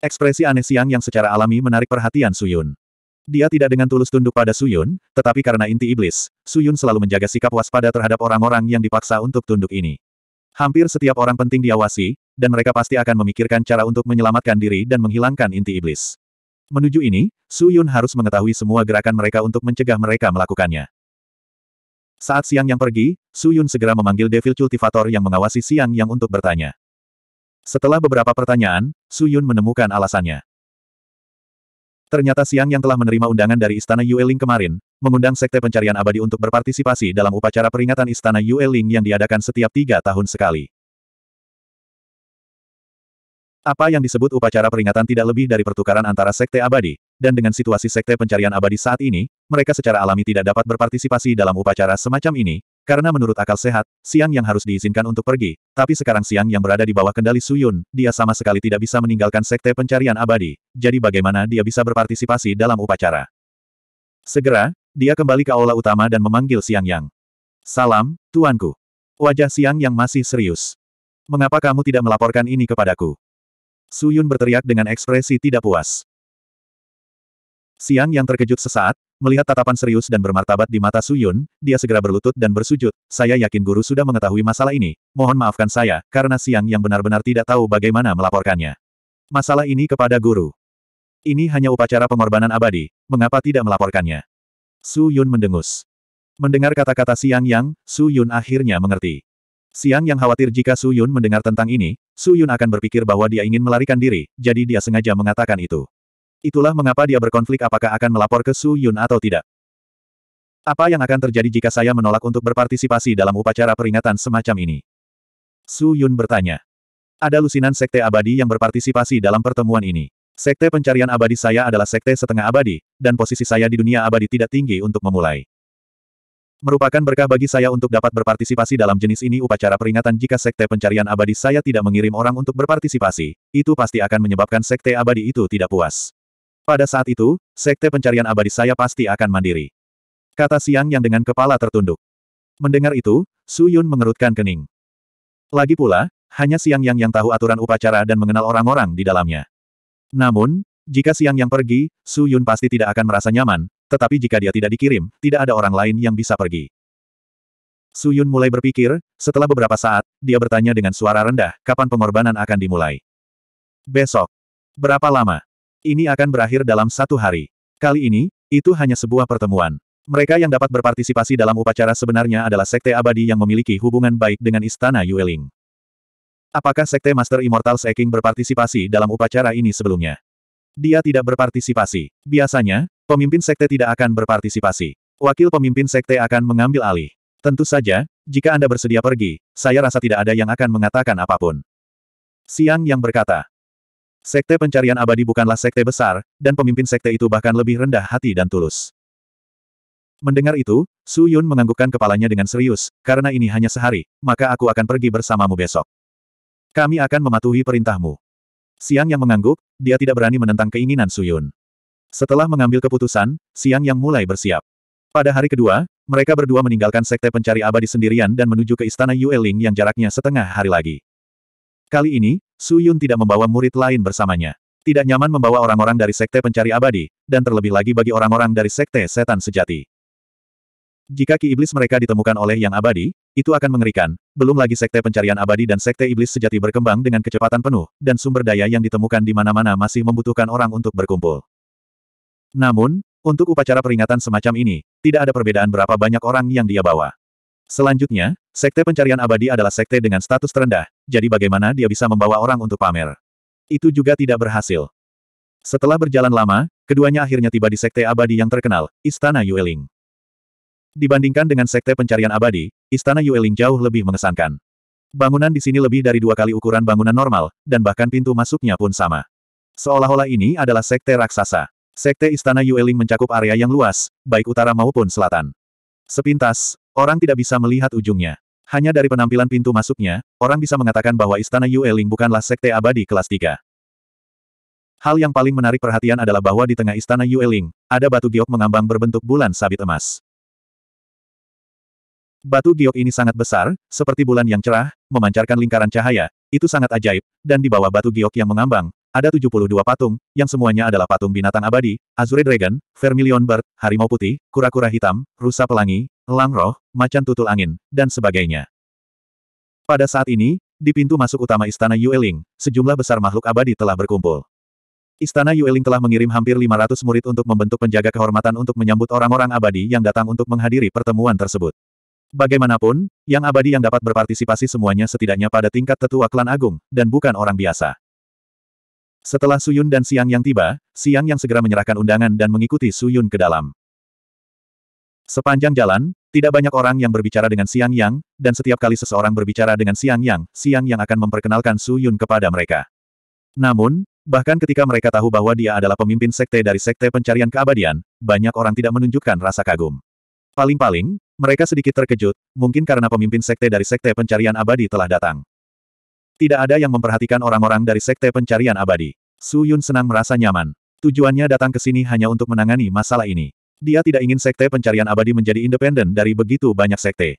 Ekspresi aneh Siang yang secara alami menarik perhatian Suyun. Dia tidak dengan tulus tunduk pada Suyun, tetapi karena inti iblis, Suyun selalu menjaga sikap waspada terhadap orang-orang yang dipaksa untuk tunduk ini. Hampir setiap orang penting diawasi, dan mereka pasti akan memikirkan cara untuk menyelamatkan diri dan menghilangkan inti iblis. Menuju ini, Suyun harus mengetahui semua gerakan mereka untuk mencegah mereka melakukannya. Saat Siang yang pergi, Suyun segera memanggil Devil Cultivator yang mengawasi Siang yang untuk bertanya. Setelah beberapa pertanyaan, Su Yun menemukan alasannya. Ternyata Siang yang telah menerima undangan dari Istana Yueling kemarin, mengundang Sekte Pencarian Abadi untuk berpartisipasi dalam upacara peringatan Istana Yueling yang diadakan setiap tiga tahun sekali. Apa yang disebut upacara peringatan tidak lebih dari pertukaran antara Sekte Abadi, dan dengan situasi Sekte Pencarian Abadi saat ini, mereka secara alami tidak dapat berpartisipasi dalam upacara semacam ini, karena menurut akal sehat, Siang yang harus diizinkan untuk pergi, tapi sekarang Siang yang berada di bawah kendali Suyun, dia sama sekali tidak bisa meninggalkan sekte pencarian abadi, jadi bagaimana dia bisa berpartisipasi dalam upacara. Segera, dia kembali ke aula utama dan memanggil Siang Yang. Salam, Tuanku. Wajah Siang Yang masih serius. Mengapa kamu tidak melaporkan ini kepadaku? Suyun berteriak dengan ekspresi tidak puas. Siang Yang terkejut sesaat, Melihat tatapan serius dan bermartabat di mata Su Yun, dia segera berlutut dan bersujud, saya yakin guru sudah mengetahui masalah ini, mohon maafkan saya, karena siang yang benar-benar tidak tahu bagaimana melaporkannya. Masalah ini kepada guru. Ini hanya upacara pengorbanan abadi, mengapa tidak melaporkannya? Su Yun mendengus. Mendengar kata-kata Siang Yang, Su Yun akhirnya mengerti. Siang Yang khawatir jika Su Yun mendengar tentang ini, Su Yun akan berpikir bahwa dia ingin melarikan diri, jadi dia sengaja mengatakan itu. Itulah mengapa dia berkonflik apakah akan melapor ke Su Yun atau tidak. Apa yang akan terjadi jika saya menolak untuk berpartisipasi dalam upacara peringatan semacam ini? Su Yun bertanya. Ada lusinan sekte abadi yang berpartisipasi dalam pertemuan ini. Sekte pencarian abadi saya adalah sekte setengah abadi, dan posisi saya di dunia abadi tidak tinggi untuk memulai. Merupakan berkah bagi saya untuk dapat berpartisipasi dalam jenis ini upacara peringatan jika sekte pencarian abadi saya tidak mengirim orang untuk berpartisipasi, itu pasti akan menyebabkan sekte abadi itu tidak puas. Pada saat itu, sekte pencarian abadi saya pasti akan mandiri. Kata Siang yang dengan kepala tertunduk. Mendengar itu, Su Yun mengerutkan kening. Lagi pula, hanya Siang Yang yang tahu aturan upacara dan mengenal orang-orang di dalamnya. Namun, jika Siang Yang pergi, Su Yun pasti tidak akan merasa nyaman, tetapi jika dia tidak dikirim, tidak ada orang lain yang bisa pergi. Su Yun mulai berpikir, setelah beberapa saat, dia bertanya dengan suara rendah, kapan pengorbanan akan dimulai? Besok. Berapa lama? Ini akan berakhir dalam satu hari. Kali ini, itu hanya sebuah pertemuan. Mereka yang dapat berpartisipasi dalam upacara sebenarnya adalah Sekte Abadi yang memiliki hubungan baik dengan Istana Yueling. Apakah Sekte Master Immortal Seeking berpartisipasi dalam upacara ini sebelumnya? Dia tidak berpartisipasi. Biasanya, pemimpin Sekte tidak akan berpartisipasi. Wakil pemimpin Sekte akan mengambil alih. Tentu saja, jika Anda bersedia pergi, saya rasa tidak ada yang akan mengatakan apapun. Siang yang berkata, Sekte pencarian abadi bukanlah sekte besar, dan pemimpin sekte itu bahkan lebih rendah hati dan tulus. Mendengar itu, Su Yun menganggukkan kepalanya dengan serius, karena ini hanya sehari, maka aku akan pergi bersamamu besok. Kami akan mematuhi perintahmu. Siang yang mengangguk, dia tidak berani menentang keinginan Su Yun. Setelah mengambil keputusan, Siang yang mulai bersiap. Pada hari kedua, mereka berdua meninggalkan sekte pencari abadi sendirian dan menuju ke istana Yueling yang jaraknya setengah hari lagi. Kali ini, Su Yun tidak membawa murid lain bersamanya. Tidak nyaman membawa orang-orang dari Sekte Pencari Abadi, dan terlebih lagi bagi orang-orang dari Sekte Setan Sejati. Jika ki iblis mereka ditemukan oleh yang abadi, itu akan mengerikan, belum lagi Sekte Pencarian Abadi dan Sekte Iblis Sejati berkembang dengan kecepatan penuh, dan sumber daya yang ditemukan di mana-mana masih membutuhkan orang untuk berkumpul. Namun, untuk upacara peringatan semacam ini, tidak ada perbedaan berapa banyak orang yang dia bawa. Selanjutnya, sekte pencarian abadi adalah sekte dengan status terendah, jadi bagaimana dia bisa membawa orang untuk pamer? Itu juga tidak berhasil. Setelah berjalan lama, keduanya akhirnya tiba di sekte abadi yang terkenal, Istana Yueling. Dibandingkan dengan sekte pencarian abadi, Istana Yueling jauh lebih mengesankan. Bangunan di sini lebih dari dua kali ukuran bangunan normal, dan bahkan pintu masuknya pun sama. Seolah-olah ini adalah sekte raksasa. Sekte Istana Yueling mencakup area yang luas, baik utara maupun selatan. Sepintas, Orang tidak bisa melihat ujungnya. Hanya dari penampilan pintu masuknya, orang bisa mengatakan bahwa Istana Yue bukanlah sekte abadi kelas 3. Hal yang paling menarik perhatian adalah bahwa di tengah Istana Yue ada batu giok mengambang berbentuk bulan sabit emas. Batu giok ini sangat besar, seperti bulan yang cerah, memancarkan lingkaran cahaya, itu sangat ajaib, dan di bawah batu giok yang mengambang, ada 72 patung, yang semuanya adalah patung binatang abadi, Azure Dragon, Vermilion Bird, Harimau Putih, Kura-kura Hitam, Rusa Pelangi, Elang Roh, Macan Tutul Angin, dan sebagainya. Pada saat ini, di pintu masuk utama Istana Yueling, sejumlah besar makhluk abadi telah berkumpul. Istana Yueling telah mengirim hampir 500 murid untuk membentuk penjaga kehormatan untuk menyambut orang-orang abadi yang datang untuk menghadiri pertemuan tersebut. Bagaimanapun, yang abadi yang dapat berpartisipasi semuanya setidaknya pada tingkat tetua klan agung, dan bukan orang biasa. Setelah Suyun dan Siang yang tiba, Siang yang segera menyerahkan undangan dan mengikuti Suyun ke dalam. Sepanjang jalan, tidak banyak orang yang berbicara dengan Siang Yang, dan setiap kali seseorang berbicara dengan Siang Yang, Siang Yang akan memperkenalkan Su Yun kepada mereka. Namun, bahkan ketika mereka tahu bahwa dia adalah pemimpin sekte dari sekte pencarian keabadian, banyak orang tidak menunjukkan rasa kagum. Paling-paling, mereka sedikit terkejut, mungkin karena pemimpin sekte dari sekte pencarian abadi telah datang. Tidak ada yang memperhatikan orang-orang dari Sekte Pencarian Abadi. Su Yun senang merasa nyaman. Tujuannya datang ke sini hanya untuk menangani masalah ini. Dia tidak ingin Sekte Pencarian Abadi menjadi independen dari begitu banyak sekte.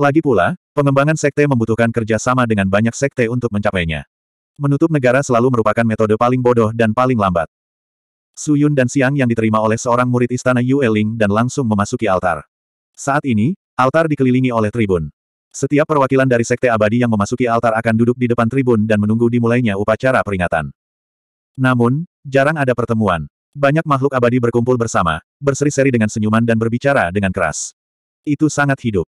Lagi pula, pengembangan sekte membutuhkan kerjasama dengan banyak sekte untuk mencapainya. Menutup negara selalu merupakan metode paling bodoh dan paling lambat. Su Yun dan Siang yang diterima oleh seorang murid istana Yue dan langsung memasuki altar. Saat ini, altar dikelilingi oleh tribun. Setiap perwakilan dari Sekte Abadi yang memasuki altar akan duduk di depan tribun dan menunggu dimulainya upacara peringatan. Namun, jarang ada pertemuan. Banyak makhluk abadi berkumpul bersama, berseri-seri dengan senyuman dan berbicara dengan keras. Itu sangat hidup.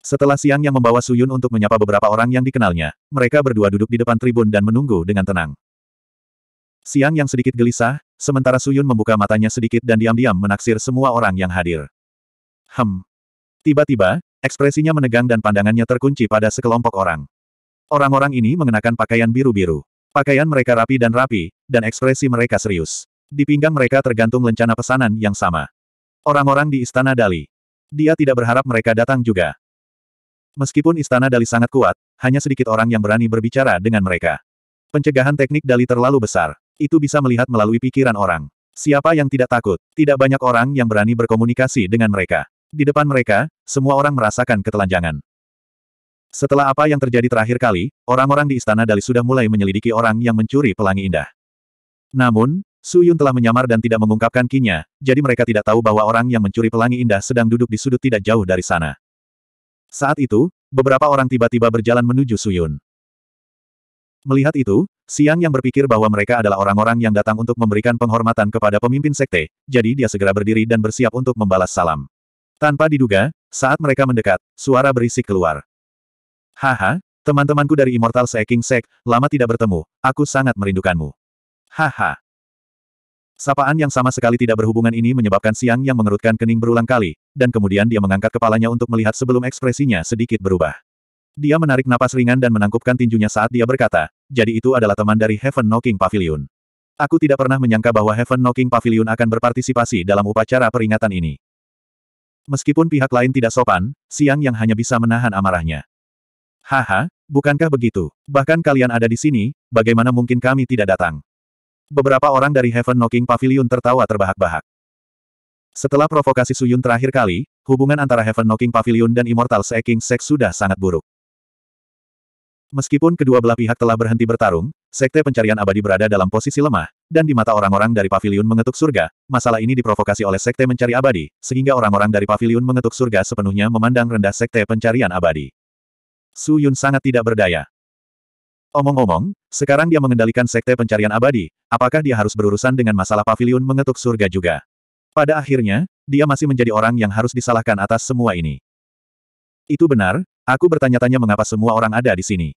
Setelah siang yang membawa Suyun untuk menyapa beberapa orang yang dikenalnya, mereka berdua duduk di depan tribun dan menunggu dengan tenang. Siang yang sedikit gelisah, sementara Suyun membuka matanya sedikit dan diam-diam menaksir semua orang yang hadir. Hem. Tiba-tiba, Ekspresinya menegang dan pandangannya terkunci pada sekelompok orang. Orang-orang ini mengenakan pakaian biru-biru. Pakaian mereka rapi dan rapi, dan ekspresi mereka serius. Di pinggang mereka tergantung lencana pesanan yang sama. Orang-orang di Istana Dali. Dia tidak berharap mereka datang juga. Meskipun Istana Dali sangat kuat, hanya sedikit orang yang berani berbicara dengan mereka. Pencegahan teknik Dali terlalu besar. Itu bisa melihat melalui pikiran orang. Siapa yang tidak takut? Tidak banyak orang yang berani berkomunikasi dengan mereka. Di depan mereka, semua orang merasakan ketelanjangan. Setelah apa yang terjadi terakhir kali, orang-orang di Istana Dali sudah mulai menyelidiki orang yang mencuri pelangi indah. Namun, Su Yun telah menyamar dan tidak mengungkapkan kinya, jadi mereka tidak tahu bahwa orang yang mencuri pelangi indah sedang duduk di sudut tidak jauh dari sana. Saat itu, beberapa orang tiba-tiba berjalan menuju Su Yun. Melihat itu, Siang yang berpikir bahwa mereka adalah orang-orang yang datang untuk memberikan penghormatan kepada pemimpin sekte, jadi dia segera berdiri dan bersiap untuk membalas salam. Tanpa diduga, saat mereka mendekat, suara berisik keluar. Haha, teman-temanku dari Immortal Seeking Sek, lama tidak bertemu, aku sangat merindukanmu. Haha. Sapaan yang sama sekali tidak berhubungan ini menyebabkan Siang yang mengerutkan kening berulang kali, dan kemudian dia mengangkat kepalanya untuk melihat sebelum ekspresinya sedikit berubah. Dia menarik napas ringan dan menangkupkan tinjunya saat dia berkata, jadi itu adalah teman dari Heaven Knocking Pavilion. Aku tidak pernah menyangka bahwa Heaven Knocking Pavilion akan berpartisipasi dalam upacara peringatan ini. Meskipun pihak lain tidak sopan, Siang yang hanya bisa menahan amarahnya. Haha, bukankah begitu? Bahkan kalian ada di sini, bagaimana mungkin kami tidak datang? Beberapa orang dari Heaven Knocking Pavilion tertawa terbahak-bahak. Setelah provokasi Suyun terakhir kali, hubungan antara Heaven Knocking Pavilion dan Immortal Seeking Sex sudah sangat buruk. Meskipun kedua belah pihak telah berhenti bertarung, Sekte Pencarian Abadi berada dalam posisi lemah, dan di mata orang-orang dari pavilion mengetuk surga, masalah ini diprovokasi oleh Sekte Mencari Abadi, sehingga orang-orang dari pavilion mengetuk surga sepenuhnya memandang rendah Sekte Pencarian Abadi. Su Yun sangat tidak berdaya. Omong-omong, sekarang dia mengendalikan Sekte Pencarian Abadi, apakah dia harus berurusan dengan masalah pavilion mengetuk surga juga? Pada akhirnya, dia masih menjadi orang yang harus disalahkan atas semua ini. Itu benar, aku bertanya-tanya mengapa semua orang ada di sini.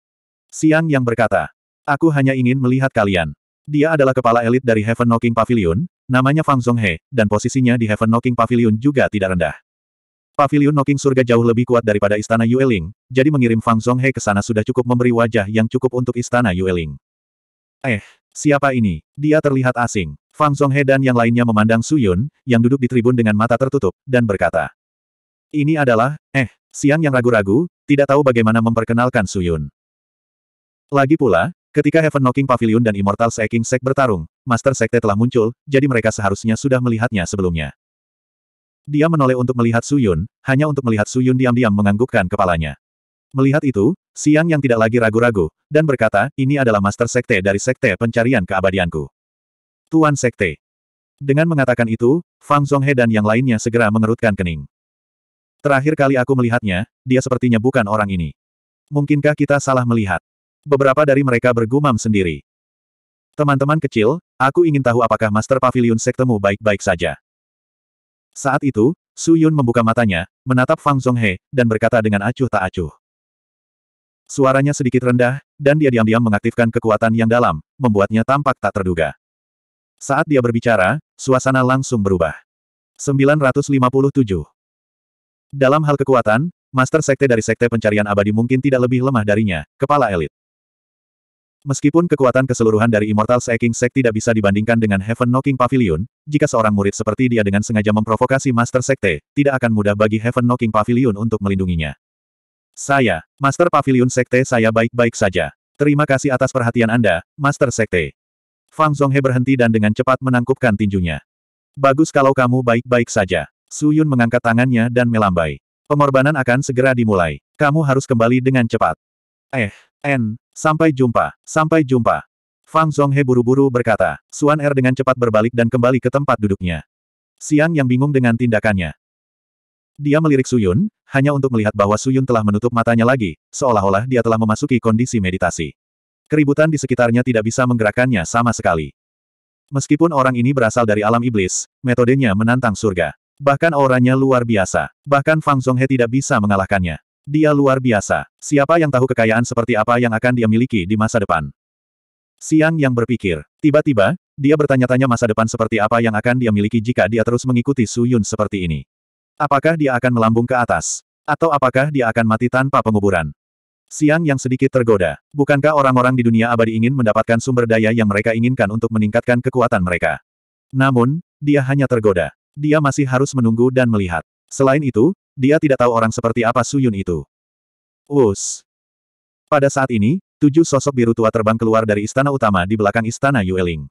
Siang yang berkata, Aku hanya ingin melihat kalian. Dia adalah kepala elit dari Heaven Knocking Pavilion, namanya Fang Zhonghe, dan posisinya di Heaven Knocking Pavilion juga tidak rendah. Pavilion Knocking surga jauh lebih kuat daripada istana Yueling, jadi mengirim Fang Zhonghe ke sana sudah cukup memberi wajah yang cukup untuk istana Yueling. Eh, siapa ini? Dia terlihat asing. Fang Zhonghe dan yang lainnya memandang Su Yun, yang duduk di tribun dengan mata tertutup, dan berkata. Ini adalah, eh, siang yang ragu-ragu, tidak tahu bagaimana memperkenalkan Su Yun. Lagi pula, ketika Heaven Knocking Pavilion dan Immortal Seeking Sect bertarung, Master Sekte telah muncul, jadi mereka seharusnya sudah melihatnya sebelumnya. Dia menoleh untuk melihat Suyun, hanya untuk melihat Suyun diam-diam menganggukkan kepalanya. Melihat itu, Siang yang tidak lagi ragu-ragu, dan berkata, ini adalah Master Sekte dari Sekte Pencarian Keabadianku. Tuan Sekte. Dengan mengatakan itu, Fang Zhonghe dan yang lainnya segera mengerutkan kening. Terakhir kali aku melihatnya, dia sepertinya bukan orang ini. Mungkinkah kita salah melihat? Beberapa dari mereka bergumam sendiri. Teman-teman kecil, aku ingin tahu apakah Master Pavilion Sektemu baik-baik saja. Saat itu, Su Yun membuka matanya, menatap Fang Zhonghe, dan berkata dengan acuh tak acuh. Suaranya sedikit rendah, dan dia diam-diam mengaktifkan kekuatan yang dalam, membuatnya tampak tak terduga. Saat dia berbicara, suasana langsung berubah. 957. Dalam hal kekuatan, Master Sekte dari Sekte Pencarian Abadi mungkin tidak lebih lemah darinya, kepala elit. Meskipun kekuatan keseluruhan dari Immortal Seeking Sect tidak bisa dibandingkan dengan Heaven Knocking Pavilion, jika seorang murid seperti dia dengan sengaja memprovokasi Master Sekte, tidak akan mudah bagi Heaven Knocking Pavilion untuk melindunginya. Saya, Master Pavilion Sekte saya baik-baik saja. Terima kasih atas perhatian Anda, Master Sekte. Fang Zhonghe berhenti dan dengan cepat menangkupkan tinjunya. Bagus kalau kamu baik-baik saja. Su Yun mengangkat tangannya dan melambai. Pengorbanan akan segera dimulai. Kamu harus kembali dengan cepat. Eh, En, Sampai jumpa, sampai jumpa. Fang Zhonghe buru-buru berkata, Suan Er dengan cepat berbalik dan kembali ke tempat duduknya. Siang yang bingung dengan tindakannya. Dia melirik Suyun, hanya untuk melihat bahwa Suyun telah menutup matanya lagi, seolah-olah dia telah memasuki kondisi meditasi. Keributan di sekitarnya tidak bisa menggerakkannya sama sekali. Meskipun orang ini berasal dari alam iblis, metodenya menantang surga. Bahkan auranya luar biasa. Bahkan Fang Zhonghe tidak bisa mengalahkannya. Dia luar biasa. Siapa yang tahu kekayaan seperti apa yang akan dia miliki di masa depan? Siang yang berpikir. Tiba-tiba, dia bertanya-tanya masa depan seperti apa yang akan dia miliki jika dia terus mengikuti Su Yun seperti ini. Apakah dia akan melambung ke atas? Atau apakah dia akan mati tanpa penguburan? Siang yang sedikit tergoda. Bukankah orang-orang di dunia abadi ingin mendapatkan sumber daya yang mereka inginkan untuk meningkatkan kekuatan mereka? Namun, dia hanya tergoda. Dia masih harus menunggu dan melihat. Selain itu, dia tidak tahu orang seperti apa Suyun itu. Wus. Pada saat ini, tujuh sosok biru tua terbang keluar dari istana utama di belakang istana Yueling.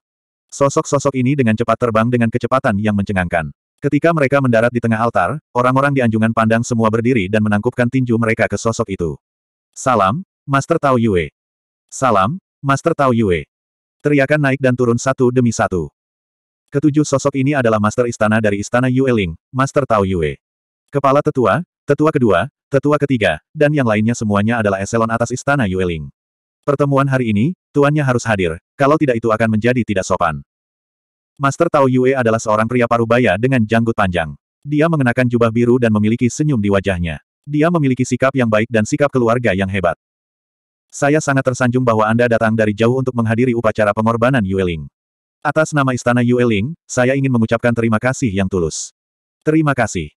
Sosok-sosok ini dengan cepat terbang dengan kecepatan yang mencengangkan. Ketika mereka mendarat di tengah altar, orang-orang di anjungan pandang semua berdiri dan menangkupkan tinju mereka ke sosok itu. Salam, Master Tao Yue. Salam, Master Tao Yue. Teriakan naik dan turun satu demi satu. Ketujuh sosok ini adalah Master Istana dari Istana Yueling, Master Tao Yue. Kepala tetua, tetua kedua, tetua ketiga, dan yang lainnya semuanya adalah eselon atas istana Yueling. Pertemuan hari ini, tuannya harus hadir, kalau tidak itu akan menjadi tidak sopan. Master Tao Yue adalah seorang pria parubaya dengan janggut panjang. Dia mengenakan jubah biru dan memiliki senyum di wajahnya. Dia memiliki sikap yang baik dan sikap keluarga yang hebat. Saya sangat tersanjung bahwa Anda datang dari jauh untuk menghadiri upacara pengorbanan Yueling. Atas nama Istana Yueling, saya ingin mengucapkan terima kasih yang tulus. Terima kasih.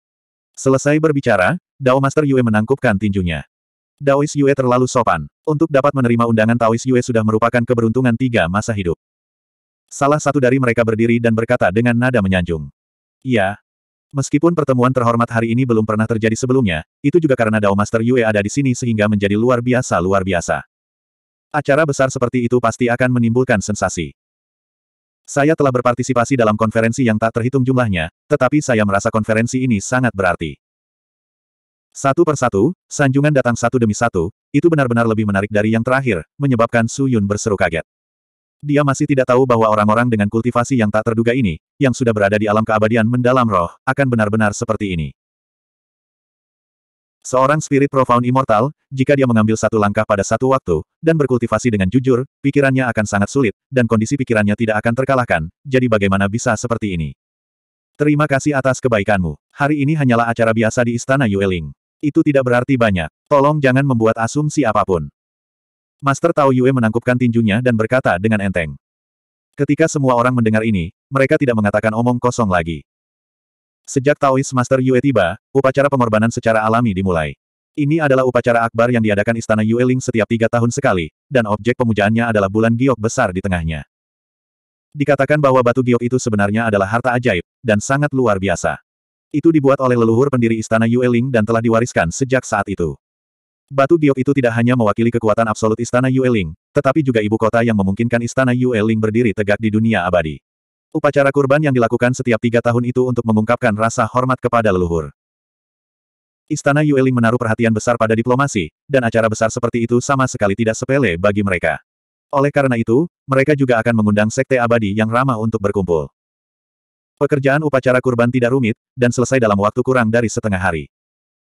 Selesai berbicara, Dao Master Yue menangkupkan tinjunya. Daois Yue terlalu sopan. Untuk dapat menerima undangan Taois Yue sudah merupakan keberuntungan tiga masa hidup. Salah satu dari mereka berdiri dan berkata dengan nada menyanjung. Ya, Meskipun pertemuan terhormat hari ini belum pernah terjadi sebelumnya, itu juga karena Dao Master Yue ada di sini sehingga menjadi luar biasa-luar biasa. Acara besar seperti itu pasti akan menimbulkan sensasi. Saya telah berpartisipasi dalam konferensi yang tak terhitung jumlahnya, tetapi saya merasa konferensi ini sangat berarti. Satu persatu, sanjungan datang satu demi satu, itu benar-benar lebih menarik dari yang terakhir, menyebabkan Su Yun berseru kaget. Dia masih tidak tahu bahwa orang-orang dengan kultivasi yang tak terduga ini, yang sudah berada di alam keabadian mendalam roh, akan benar-benar seperti ini. Seorang spirit profound immortal, jika dia mengambil satu langkah pada satu waktu, dan berkultivasi dengan jujur, pikirannya akan sangat sulit, dan kondisi pikirannya tidak akan terkalahkan, jadi bagaimana bisa seperti ini? Terima kasih atas kebaikanmu. Hari ini hanyalah acara biasa di Istana Yueling. Itu tidak berarti banyak. Tolong jangan membuat asumsi apapun. Master Tao Yue menangkupkan tinjunya dan berkata dengan enteng. Ketika semua orang mendengar ini, mereka tidak mengatakan omong kosong lagi. Sejak Taoist Master Yue tiba, upacara pengorbanan secara alami dimulai. Ini adalah upacara akbar yang diadakan Istana Yue Ling setiap tiga tahun sekali, dan objek pemujaannya adalah bulan giok besar di tengahnya. Dikatakan bahwa batu giok itu sebenarnya adalah harta ajaib, dan sangat luar biasa. Itu dibuat oleh leluhur pendiri Istana Yue Ling dan telah diwariskan sejak saat itu. Batu giok itu tidak hanya mewakili kekuatan absolut Istana Yue Ling, tetapi juga ibu kota yang memungkinkan Istana Yue Ling berdiri tegak di dunia abadi. Upacara kurban yang dilakukan setiap tiga tahun itu untuk mengungkapkan rasa hormat kepada leluhur. Istana Yueling menaruh perhatian besar pada diplomasi, dan acara besar seperti itu sama sekali tidak sepele bagi mereka. Oleh karena itu, mereka juga akan mengundang sekte abadi yang ramah untuk berkumpul. Pekerjaan upacara kurban tidak rumit, dan selesai dalam waktu kurang dari setengah hari.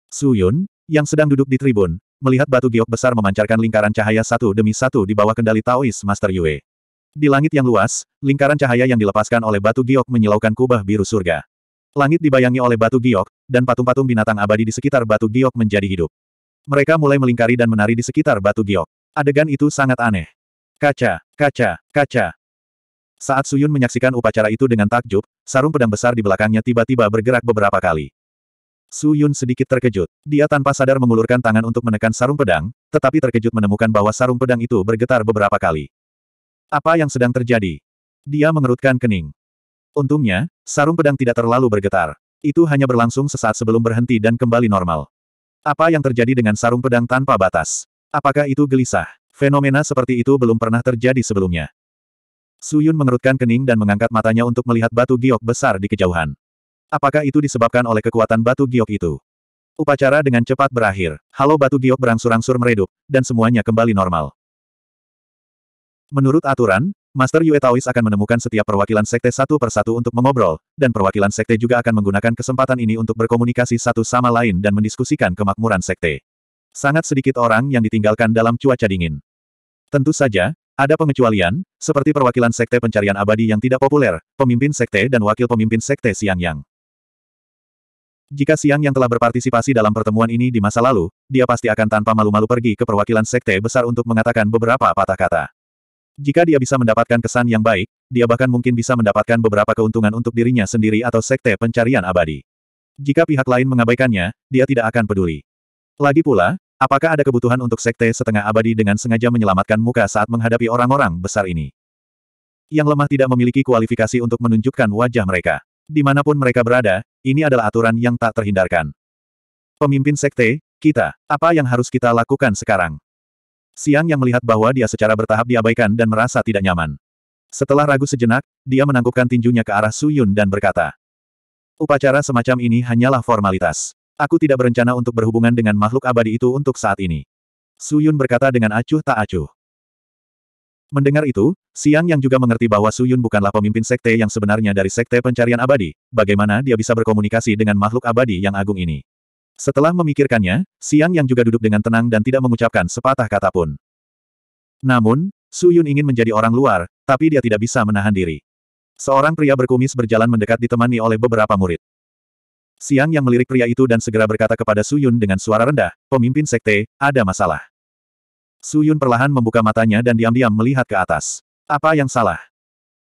Su Yun, yang sedang duduk di tribun, melihat batu giok besar memancarkan lingkaran cahaya satu demi satu di bawah kendali Taois Master Yue. Di langit yang luas, lingkaran cahaya yang dilepaskan oleh batu giok menyilaukan kubah biru surga. Langit dibayangi oleh batu giok, dan patung-patung binatang abadi di sekitar batu giok menjadi hidup. Mereka mulai melingkari dan menari di sekitar batu giok. Adegan itu sangat aneh. Kaca, kaca, kaca. Saat Suyun menyaksikan upacara itu dengan takjub, sarung pedang besar di belakangnya tiba-tiba bergerak beberapa kali. Suyun sedikit terkejut. Dia tanpa sadar mengulurkan tangan untuk menekan sarung pedang, tetapi terkejut menemukan bahwa sarung pedang itu bergetar beberapa kali. Apa yang sedang terjadi? Dia mengerutkan kening. Untungnya, sarung pedang tidak terlalu bergetar. Itu hanya berlangsung sesaat sebelum berhenti dan kembali normal. Apa yang terjadi dengan sarung pedang tanpa batas? Apakah itu gelisah? Fenomena seperti itu belum pernah terjadi sebelumnya. Suyun mengerutkan kening dan mengangkat matanya untuk melihat batu giok besar di kejauhan. Apakah itu disebabkan oleh kekuatan batu giok itu? Upacara dengan cepat berakhir. Halo batu giok berangsur-angsur meredup, dan semuanya kembali normal. Menurut aturan, Master Yue Taois akan menemukan setiap perwakilan sekte satu persatu untuk mengobrol, dan perwakilan sekte juga akan menggunakan kesempatan ini untuk berkomunikasi satu sama lain dan mendiskusikan kemakmuran sekte. Sangat sedikit orang yang ditinggalkan dalam cuaca dingin. Tentu saja, ada pengecualian, seperti perwakilan sekte pencarian abadi yang tidak populer, pemimpin sekte dan wakil pemimpin sekte Siang Yang. Jika Siang Yang telah berpartisipasi dalam pertemuan ini di masa lalu, dia pasti akan tanpa malu-malu pergi ke perwakilan sekte besar untuk mengatakan beberapa patah kata. Jika dia bisa mendapatkan kesan yang baik, dia bahkan mungkin bisa mendapatkan beberapa keuntungan untuk dirinya sendiri atau sekte pencarian abadi. Jika pihak lain mengabaikannya, dia tidak akan peduli. Lagi pula, apakah ada kebutuhan untuk sekte setengah abadi dengan sengaja menyelamatkan muka saat menghadapi orang-orang besar ini? Yang lemah tidak memiliki kualifikasi untuk menunjukkan wajah mereka. Dimanapun mereka berada, ini adalah aturan yang tak terhindarkan. Pemimpin sekte, kita, apa yang harus kita lakukan sekarang? Siang yang melihat bahwa dia secara bertahap diabaikan dan merasa tidak nyaman. Setelah ragu sejenak, dia menangkupkan tinjunya ke arah Suyun dan berkata, Upacara semacam ini hanyalah formalitas. Aku tidak berencana untuk berhubungan dengan makhluk abadi itu untuk saat ini. Suyun berkata dengan acuh tak acuh. Mendengar itu, Siang yang juga mengerti bahwa Suyun bukanlah pemimpin sekte yang sebenarnya dari sekte pencarian abadi, bagaimana dia bisa berkomunikasi dengan makhluk abadi yang agung ini. Setelah memikirkannya, Siang yang juga duduk dengan tenang dan tidak mengucapkan sepatah kata pun. Namun, Su Yun ingin menjadi orang luar, tapi dia tidak bisa menahan diri. Seorang pria berkumis berjalan mendekat ditemani oleh beberapa murid. Siang yang melirik pria itu dan segera berkata kepada Su Yun dengan suara rendah, pemimpin sekte, ada masalah. Su Yun perlahan membuka matanya dan diam-diam melihat ke atas. Apa yang salah?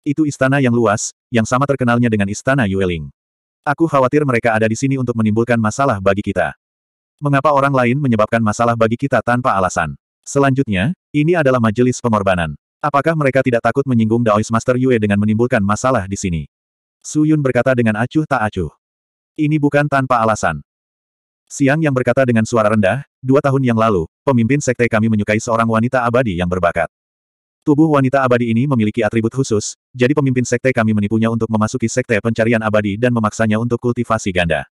Itu istana yang luas, yang sama terkenalnya dengan istana Yueling. Aku khawatir mereka ada di sini untuk menimbulkan masalah bagi kita. Mengapa orang lain menyebabkan masalah bagi kita tanpa alasan? Selanjutnya, ini adalah majelis pengorbanan. Apakah mereka tidak takut menyinggung Daois Master Yue dengan menimbulkan masalah di sini? Su Yun berkata dengan acuh tak acuh. Ini bukan tanpa alasan. Siang yang berkata dengan suara rendah, dua tahun yang lalu, pemimpin sekte kami menyukai seorang wanita abadi yang berbakat. Tubuh wanita abadi ini memiliki atribut khusus, jadi pemimpin sekte kami menipunya untuk memasuki sekte pencarian abadi dan memaksanya untuk kultivasi ganda.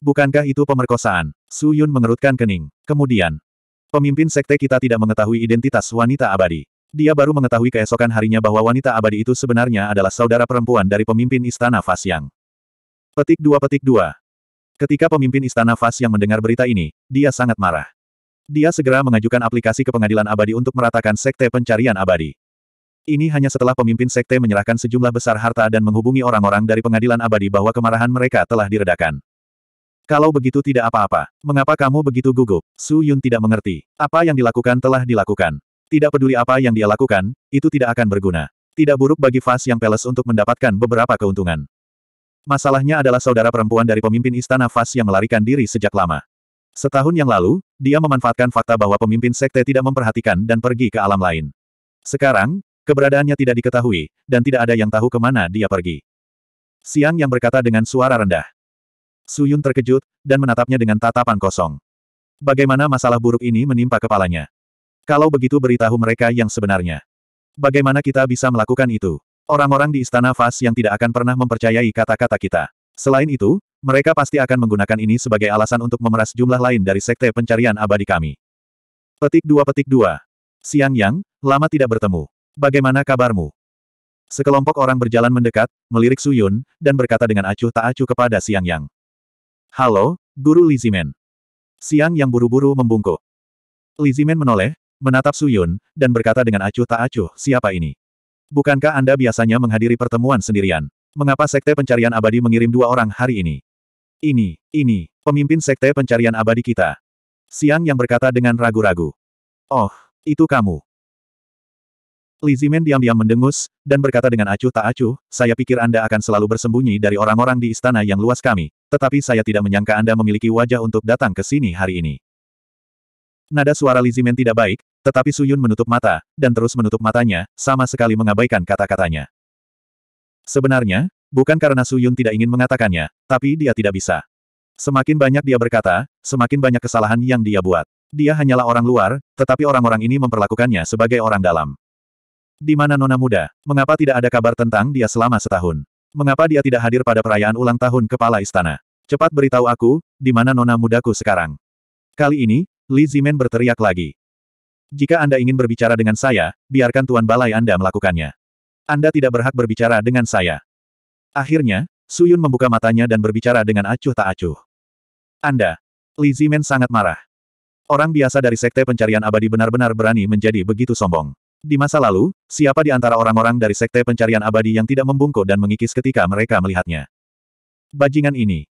Bukankah itu pemerkosaan? Su Yun mengerutkan kening. Kemudian, pemimpin sekte kita tidak mengetahui identitas wanita abadi. Dia baru mengetahui keesokan harinya bahwa wanita abadi itu sebenarnya adalah saudara perempuan dari pemimpin istana Fasyang. Petik 2 petik 2 Ketika pemimpin istana Fas yang mendengar berita ini, dia sangat marah. Dia segera mengajukan aplikasi ke pengadilan abadi untuk meratakan sekte pencarian abadi. Ini hanya setelah pemimpin sekte menyerahkan sejumlah besar harta dan menghubungi orang-orang dari pengadilan abadi bahwa kemarahan mereka telah diredakan. Kalau begitu tidak apa-apa. Mengapa kamu begitu gugup? Su Yun tidak mengerti. Apa yang dilakukan telah dilakukan. Tidak peduli apa yang dia lakukan, itu tidak akan berguna. Tidak buruk bagi Fas yang Peles untuk mendapatkan beberapa keuntungan. Masalahnya adalah saudara perempuan dari pemimpin istana Fas yang melarikan diri sejak lama. Setahun yang lalu, dia memanfaatkan fakta bahwa pemimpin sekte tidak memperhatikan dan pergi ke alam lain. Sekarang, keberadaannya tidak diketahui, dan tidak ada yang tahu kemana dia pergi. Siang yang berkata dengan suara rendah. Suyun terkejut, dan menatapnya dengan tatapan kosong. Bagaimana masalah buruk ini menimpa kepalanya? Kalau begitu beritahu mereka yang sebenarnya. Bagaimana kita bisa melakukan itu? Orang-orang di Istana Fas yang tidak akan pernah mempercayai kata-kata kita. Selain itu, mereka pasti akan menggunakan ini sebagai alasan untuk memeras jumlah lain dari sekte pencarian abadi kami. Petik dua petik dua. Siang Yang, lama tidak bertemu. Bagaimana kabarmu? Sekelompok orang berjalan mendekat, melirik Suyun, dan berkata dengan acuh tak acuh kepada Siang Yang. Halo, Guru Lizimen. Siang Yang buru-buru membungkuk. Lizimen menoleh, menatap Suyun, dan berkata dengan acuh tak acuh, siapa ini? Bukankah Anda biasanya menghadiri pertemuan sendirian? Mengapa Sekte Pencarian Abadi mengirim dua orang hari ini? Ini, ini, pemimpin sekte pencarian abadi kita. Siang yang berkata dengan ragu-ragu. Oh, itu kamu. Lizimen diam-diam mendengus, dan berkata dengan acuh tak acuh, saya pikir Anda akan selalu bersembunyi dari orang-orang di istana yang luas kami, tetapi saya tidak menyangka Anda memiliki wajah untuk datang ke sini hari ini. Nada suara Lizimen tidak baik, tetapi Suyun menutup mata, dan terus menutup matanya, sama sekali mengabaikan kata-katanya. Sebenarnya, Bukan karena Su Yun tidak ingin mengatakannya, tapi dia tidak bisa. Semakin banyak dia berkata, semakin banyak kesalahan yang dia buat. Dia hanyalah orang luar, tetapi orang-orang ini memperlakukannya sebagai orang dalam. Di mana Nona Muda? Mengapa tidak ada kabar tentang dia selama setahun? Mengapa dia tidak hadir pada perayaan ulang tahun kepala istana? Cepat beritahu aku, di mana Nona Mudaku sekarang? Kali ini, Li Zimen berteriak lagi. Jika Anda ingin berbicara dengan saya, biarkan Tuan Balai Anda melakukannya. Anda tidak berhak berbicara dengan saya. Akhirnya, Suyun membuka matanya dan berbicara dengan acuh tak acuh. Anda. Li Zimen sangat marah. Orang biasa dari Sekte Pencarian Abadi benar-benar berani menjadi begitu sombong. Di masa lalu, siapa di antara orang-orang dari Sekte Pencarian Abadi yang tidak membungkuk dan mengikis ketika mereka melihatnya? Bajingan ini.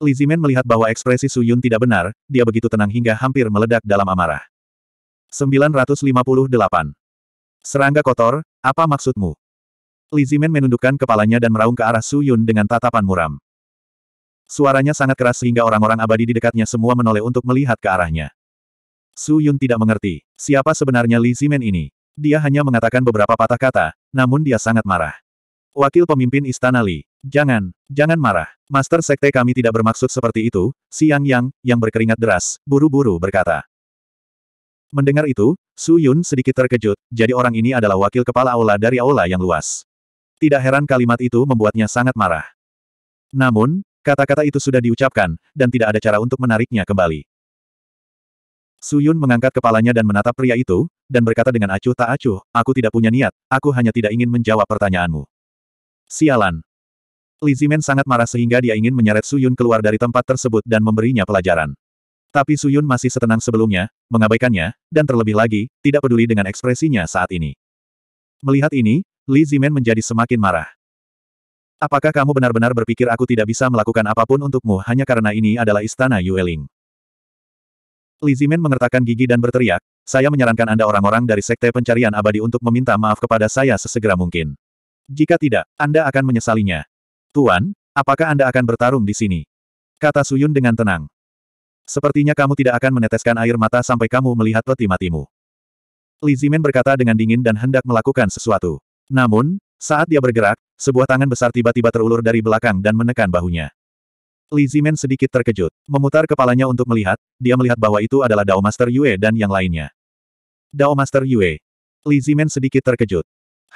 Li Zimen melihat bahwa ekspresi Suyun tidak benar, dia begitu tenang hingga hampir meledak dalam amarah. 958. Serangga kotor, apa maksudmu? Lizimen menundukkan kepalanya dan meraung ke arah Su Yun dengan tatapan muram. Suaranya sangat keras sehingga orang-orang abadi di dekatnya semua menoleh untuk melihat ke arahnya. Su Yun tidak mengerti, siapa sebenarnya Li Zimen ini. Dia hanya mengatakan beberapa patah kata, namun dia sangat marah. Wakil pemimpin Istana Li, jangan, jangan marah. Master Sekte kami tidak bermaksud seperti itu, Siang Yang, yang berkeringat deras, buru-buru berkata. Mendengar itu, Su Yun sedikit terkejut, jadi orang ini adalah wakil kepala aula dari aula yang luas. Tidak heran kalimat itu membuatnya sangat marah. Namun, kata-kata itu sudah diucapkan, dan tidak ada cara untuk menariknya kembali. Suyun mengangkat kepalanya dan menatap pria itu, dan berkata dengan acuh tak acuh, aku tidak punya niat, aku hanya tidak ingin menjawab pertanyaanmu. Sialan. Li Zimen sangat marah sehingga dia ingin menyeret Suyun keluar dari tempat tersebut dan memberinya pelajaran. Tapi Suyun masih setenang sebelumnya, mengabaikannya, dan terlebih lagi, tidak peduli dengan ekspresinya saat ini. Melihat ini, Li Zimen menjadi semakin marah. Apakah kamu benar-benar berpikir aku tidak bisa melakukan apapun untukmu hanya karena ini adalah istana Yueling? Li Zimen mengertakkan gigi dan berteriak, saya menyarankan Anda orang-orang dari Sekte Pencarian Abadi untuk meminta maaf kepada saya sesegera mungkin. Jika tidak, Anda akan menyesalinya. Tuan, apakah Anda akan bertarung di sini? Kata Suyun dengan tenang. Sepertinya kamu tidak akan meneteskan air mata sampai kamu melihat peti matimu. Li Zimen berkata dengan dingin dan hendak melakukan sesuatu. Namun, saat dia bergerak, sebuah tangan besar tiba-tiba terulur dari belakang dan menekan bahunya. Li Zimen sedikit terkejut, memutar kepalanya untuk melihat, dia melihat bahwa itu adalah Dao Master Yue dan yang lainnya. Dao Master Yue. Li Zimen sedikit terkejut.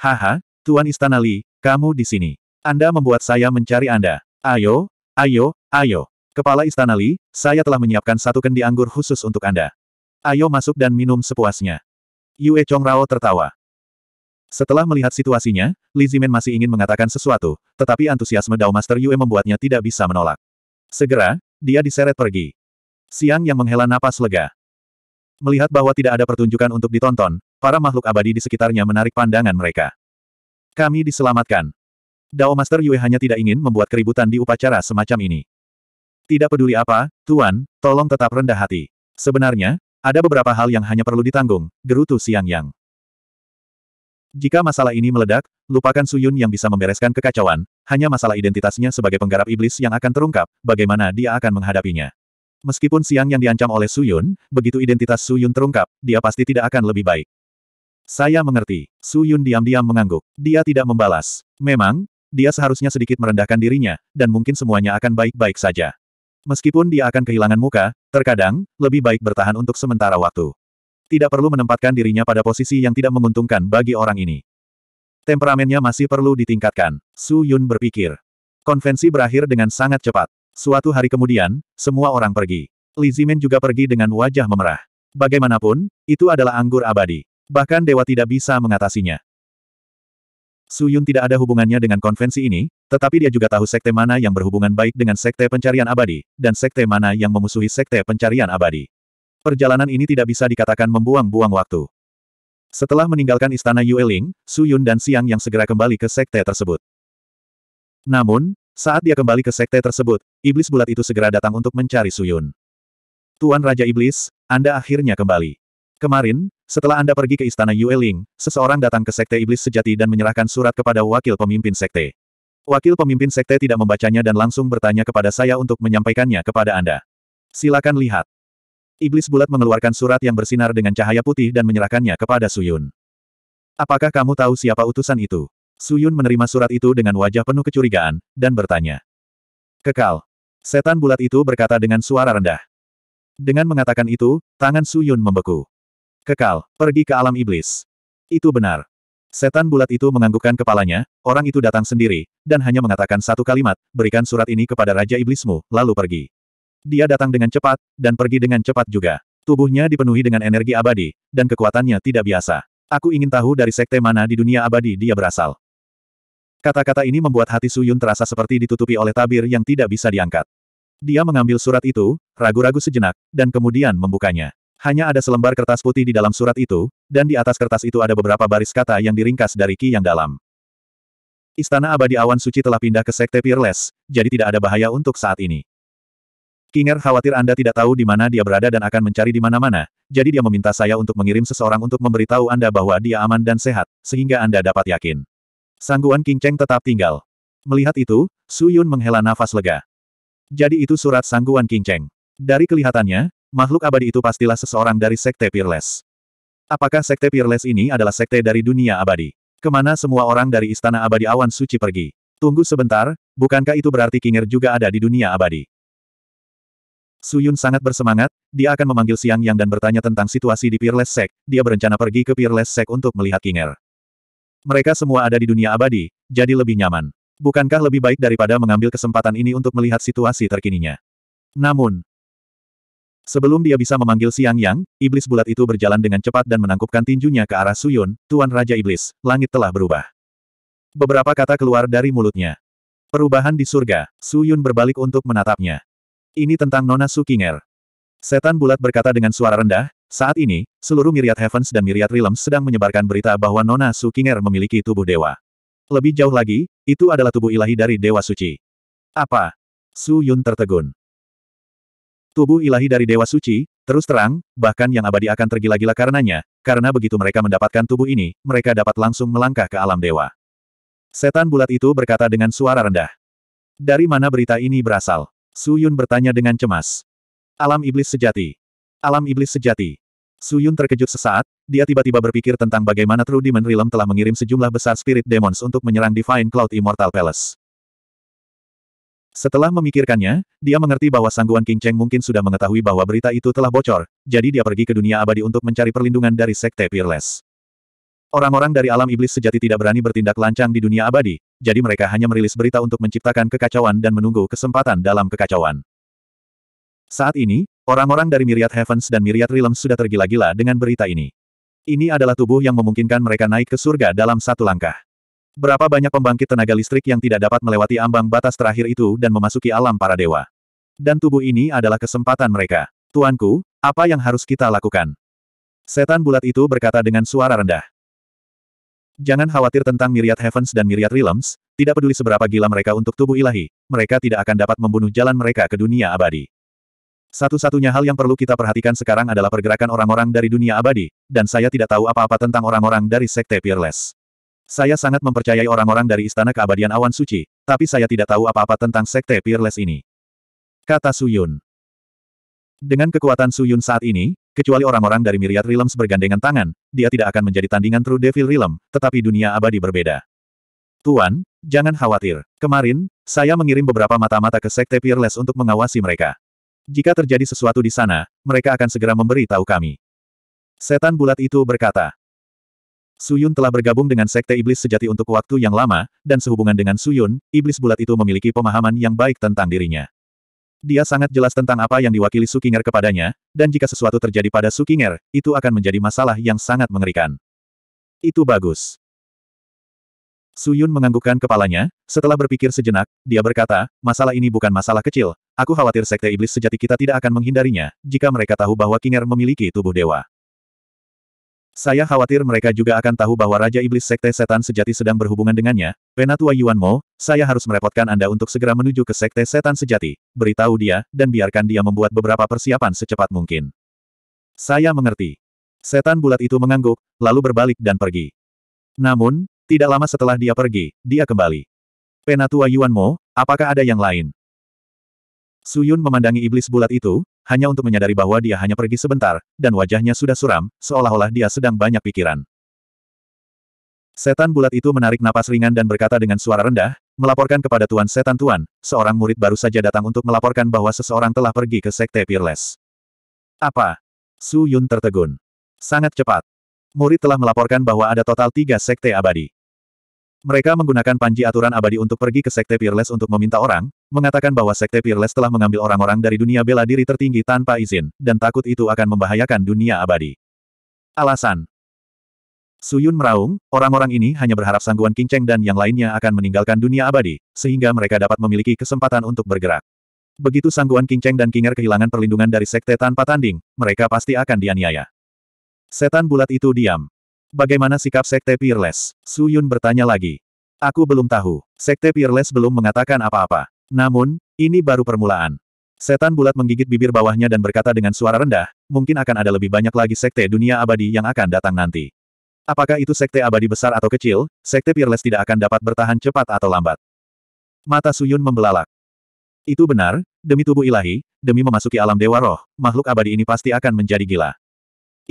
Haha, Tuan Istana Li, kamu di sini. Anda membuat saya mencari Anda. Ayo, ayo, ayo. Kepala Istana Li, saya telah menyiapkan satu kendi anggur khusus untuk Anda. Ayo masuk dan minum sepuasnya. Yue rao tertawa. Setelah melihat situasinya, Li Zimen masih ingin mengatakan sesuatu, tetapi antusiasme Dao Master Yue membuatnya tidak bisa menolak. Segera, dia diseret pergi. Siang yang menghela napas lega. Melihat bahwa tidak ada pertunjukan untuk ditonton, para makhluk abadi di sekitarnya menarik pandangan mereka. Kami diselamatkan. Dao Master Yue hanya tidak ingin membuat keributan di upacara semacam ini. Tidak peduli apa, Tuan, tolong tetap rendah hati. Sebenarnya, ada beberapa hal yang hanya perlu ditanggung, gerutu Siang Yang. Jika masalah ini meledak, lupakan Suyun yang bisa membereskan kekacauan, hanya masalah identitasnya sebagai penggarap iblis yang akan terungkap, bagaimana dia akan menghadapinya. Meskipun Siang yang diancam oleh Suyun, begitu identitas Suyun terungkap, dia pasti tidak akan lebih baik. Saya mengerti. Suyun diam-diam mengangguk. Dia tidak membalas. Memang, dia seharusnya sedikit merendahkan dirinya, dan mungkin semuanya akan baik-baik saja. Meskipun dia akan kehilangan muka, terkadang, lebih baik bertahan untuk sementara waktu. Tidak perlu menempatkan dirinya pada posisi yang tidak menguntungkan bagi orang ini. Temperamennya masih perlu ditingkatkan. Su Yun berpikir. Konvensi berakhir dengan sangat cepat. Suatu hari kemudian, semua orang pergi. Li Zimen juga pergi dengan wajah memerah. Bagaimanapun, itu adalah anggur abadi. Bahkan dewa tidak bisa mengatasinya. Su Yun tidak ada hubungannya dengan konvensi ini, tetapi dia juga tahu sekte mana yang berhubungan baik dengan sekte pencarian abadi, dan sekte mana yang memusuhi sekte pencarian abadi. Perjalanan ini tidak bisa dikatakan membuang-buang waktu. Setelah meninggalkan istana Yueling, Su Yun dan Siang yang segera kembali ke sekte tersebut. Namun, saat dia kembali ke sekte tersebut, iblis bulat itu segera datang untuk mencari Su Yun. Tuan Raja Iblis, Anda akhirnya kembali. Kemarin, setelah Anda pergi ke istana Yueling, seseorang datang ke sekte iblis sejati dan menyerahkan surat kepada wakil pemimpin sekte. Wakil pemimpin sekte tidak membacanya dan langsung bertanya kepada saya untuk menyampaikannya kepada Anda. Silakan lihat. Iblis bulat mengeluarkan surat yang bersinar dengan cahaya putih dan menyerahkannya kepada Suyun. Apakah kamu tahu siapa utusan itu? Suyun menerima surat itu dengan wajah penuh kecurigaan, dan bertanya. Kekal. Setan bulat itu berkata dengan suara rendah. Dengan mengatakan itu, tangan Suyun membeku. Kekal, pergi ke alam iblis. Itu benar. Setan bulat itu menganggukkan kepalanya, orang itu datang sendiri, dan hanya mengatakan satu kalimat, berikan surat ini kepada Raja Iblismu, lalu pergi. Dia datang dengan cepat, dan pergi dengan cepat juga. Tubuhnya dipenuhi dengan energi abadi, dan kekuatannya tidak biasa. Aku ingin tahu dari sekte mana di dunia abadi dia berasal. Kata-kata ini membuat hati Suyun terasa seperti ditutupi oleh tabir yang tidak bisa diangkat. Dia mengambil surat itu, ragu-ragu sejenak, dan kemudian membukanya. Hanya ada selembar kertas putih di dalam surat itu, dan di atas kertas itu ada beberapa baris kata yang diringkas dari Ki yang dalam. Istana abadi awan suci telah pindah ke Sekte Peerless, jadi tidak ada bahaya untuk saat ini. Kinger khawatir Anda tidak tahu di mana dia berada dan akan mencari di mana-mana, jadi dia meminta saya untuk mengirim seseorang untuk memberitahu Anda bahwa dia aman dan sehat, sehingga Anda dapat yakin. Sangguan King Cheng tetap tinggal. Melihat itu, Su Yun menghela nafas lega. Jadi itu surat Sangguan King Cheng. Dari kelihatannya, makhluk abadi itu pastilah seseorang dari Sekte Peerless. Apakah Sekte Peerless ini adalah sekte dari dunia abadi? Kemana semua orang dari Istana Abadi Awan Suci pergi? Tunggu sebentar, bukankah itu berarti Kinger juga ada di dunia abadi? Suyun sangat bersemangat, dia akan memanggil Siang Yang dan bertanya tentang situasi di Peerless Sect, dia berencana pergi ke Peerless Sect untuk melihat Kinger. Mereka semua ada di dunia abadi, jadi lebih nyaman. Bukankah lebih baik daripada mengambil kesempatan ini untuk melihat situasi terkininya? Namun, sebelum dia bisa memanggil Siang Yang, iblis bulat itu berjalan dengan cepat dan menangkupkan tinjunya ke arah Suyun, Tuan Raja Iblis, langit telah berubah. Beberapa kata keluar dari mulutnya. Perubahan di surga, Suyun berbalik untuk menatapnya ini tentang Nona Sukinger. Setan bulat berkata dengan suara rendah, saat ini, seluruh Myriad Heavens dan Myriad Realms sedang menyebarkan berita bahwa Nona Sukinger memiliki tubuh dewa. Lebih jauh lagi, itu adalah tubuh ilahi dari Dewa Suci. Apa? Su Yun tertegun. Tubuh ilahi dari Dewa Suci, terus terang, bahkan yang abadi akan tergila-gila karenanya, karena begitu mereka mendapatkan tubuh ini, mereka dapat langsung melangkah ke alam dewa. Setan bulat itu berkata dengan suara rendah. Dari mana berita ini berasal? Su Yun bertanya dengan cemas. Alam iblis sejati. Alam iblis sejati. Su Yun terkejut sesaat, dia tiba-tiba berpikir tentang bagaimana True Demon Realm telah mengirim sejumlah besar spirit demons untuk menyerang Divine Cloud Immortal Palace. Setelah memikirkannya, dia mengerti bahwa sangguan King Cheng mungkin sudah mengetahui bahwa berita itu telah bocor, jadi dia pergi ke dunia abadi untuk mencari perlindungan dari Sekte Peerless. Orang-orang dari alam iblis sejati tidak berani bertindak lancang di dunia abadi, jadi mereka hanya merilis berita untuk menciptakan kekacauan dan menunggu kesempatan dalam kekacauan. Saat ini, orang-orang dari Myriad Heavens dan Myriad Realm sudah tergila-gila dengan berita ini. Ini adalah tubuh yang memungkinkan mereka naik ke surga dalam satu langkah. Berapa banyak pembangkit tenaga listrik yang tidak dapat melewati ambang batas terakhir itu dan memasuki alam para dewa. Dan tubuh ini adalah kesempatan mereka. Tuanku, apa yang harus kita lakukan? Setan bulat itu berkata dengan suara rendah. Jangan khawatir tentang Myriad Heavens dan Myriad Realms, tidak peduli seberapa gila mereka untuk tubuh ilahi, mereka tidak akan dapat membunuh jalan mereka ke dunia abadi. Satu-satunya hal yang perlu kita perhatikan sekarang adalah pergerakan orang-orang dari dunia abadi, dan saya tidak tahu apa-apa tentang orang-orang dari Sekte Peerless. Saya sangat mempercayai orang-orang dari Istana Keabadian Awan Suci, tapi saya tidak tahu apa-apa tentang Sekte Peerless ini. Kata Suyun. Dengan kekuatan Suyun saat ini, Kecuali orang-orang dari Myriad Realms bergandengan tangan, dia tidak akan menjadi tandingan True Devil Realm, tetapi dunia abadi berbeda. Tuan, jangan khawatir. Kemarin, saya mengirim beberapa mata-mata ke Sekte Peerless untuk mengawasi mereka. Jika terjadi sesuatu di sana, mereka akan segera memberi tahu kami. Setan bulat itu berkata, Suyun telah bergabung dengan Sekte Iblis Sejati untuk waktu yang lama, dan sehubungan dengan Suyun, Iblis Bulat itu memiliki pemahaman yang baik tentang dirinya. Dia sangat jelas tentang apa yang diwakili Sukinger kepadanya, dan jika sesuatu terjadi pada Sukinger, itu akan menjadi masalah yang sangat mengerikan. Itu bagus. Suyun menganggukkan kepalanya, setelah berpikir sejenak, dia berkata, masalah ini bukan masalah kecil, aku khawatir sekte iblis sejati kita tidak akan menghindarinya, jika mereka tahu bahwa Kinger memiliki tubuh dewa. Saya khawatir mereka juga akan tahu bahwa Raja Iblis Sekte Setan Sejati sedang berhubungan dengannya. Penatua Yuan Mo, saya harus merepotkan Anda untuk segera menuju ke Sekte Setan Sejati. Beritahu dia, dan biarkan dia membuat beberapa persiapan secepat mungkin. Saya mengerti. Setan bulat itu mengangguk, lalu berbalik dan pergi. Namun, tidak lama setelah dia pergi, dia kembali. Penatua Yuan Mo, apakah ada yang lain? Suyun memandangi iblis bulat itu, hanya untuk menyadari bahwa dia hanya pergi sebentar, dan wajahnya sudah suram, seolah-olah dia sedang banyak pikiran. Setan bulat itu menarik napas ringan dan berkata dengan suara rendah, melaporkan kepada Tuan Setan Tuan, seorang murid baru saja datang untuk melaporkan bahwa seseorang telah pergi ke Sekte Peerless. Apa? Su Yun tertegun. Sangat cepat. Murid telah melaporkan bahwa ada total tiga Sekte Abadi. Mereka menggunakan panji aturan abadi untuk pergi ke Sekte Peerless untuk meminta orang, mengatakan bahwa Sekte Peerless telah mengambil orang-orang dari dunia bela diri tertinggi tanpa izin, dan takut itu akan membahayakan dunia abadi. Alasan Suyun meraung, orang-orang ini hanya berharap sangguan Kinceng dan yang lainnya akan meninggalkan dunia abadi, sehingga mereka dapat memiliki kesempatan untuk bergerak. Begitu sangguan Kinceng dan Kinger kehilangan perlindungan dari Sekte tanpa tanding, mereka pasti akan dianiaya. Setan bulat itu diam. Bagaimana sikap Sekte Peerless? Suyun bertanya lagi. Aku belum tahu. Sekte Peerless belum mengatakan apa-apa. Namun, ini baru permulaan. Setan bulat menggigit bibir bawahnya dan berkata dengan suara rendah, mungkin akan ada lebih banyak lagi sekte dunia abadi yang akan datang nanti. Apakah itu sekte abadi besar atau kecil, sekte Peerless tidak akan dapat bertahan cepat atau lambat. Mata Suyun membelalak. Itu benar, demi tubuh ilahi, demi memasuki alam dewa roh, makhluk abadi ini pasti akan menjadi gila.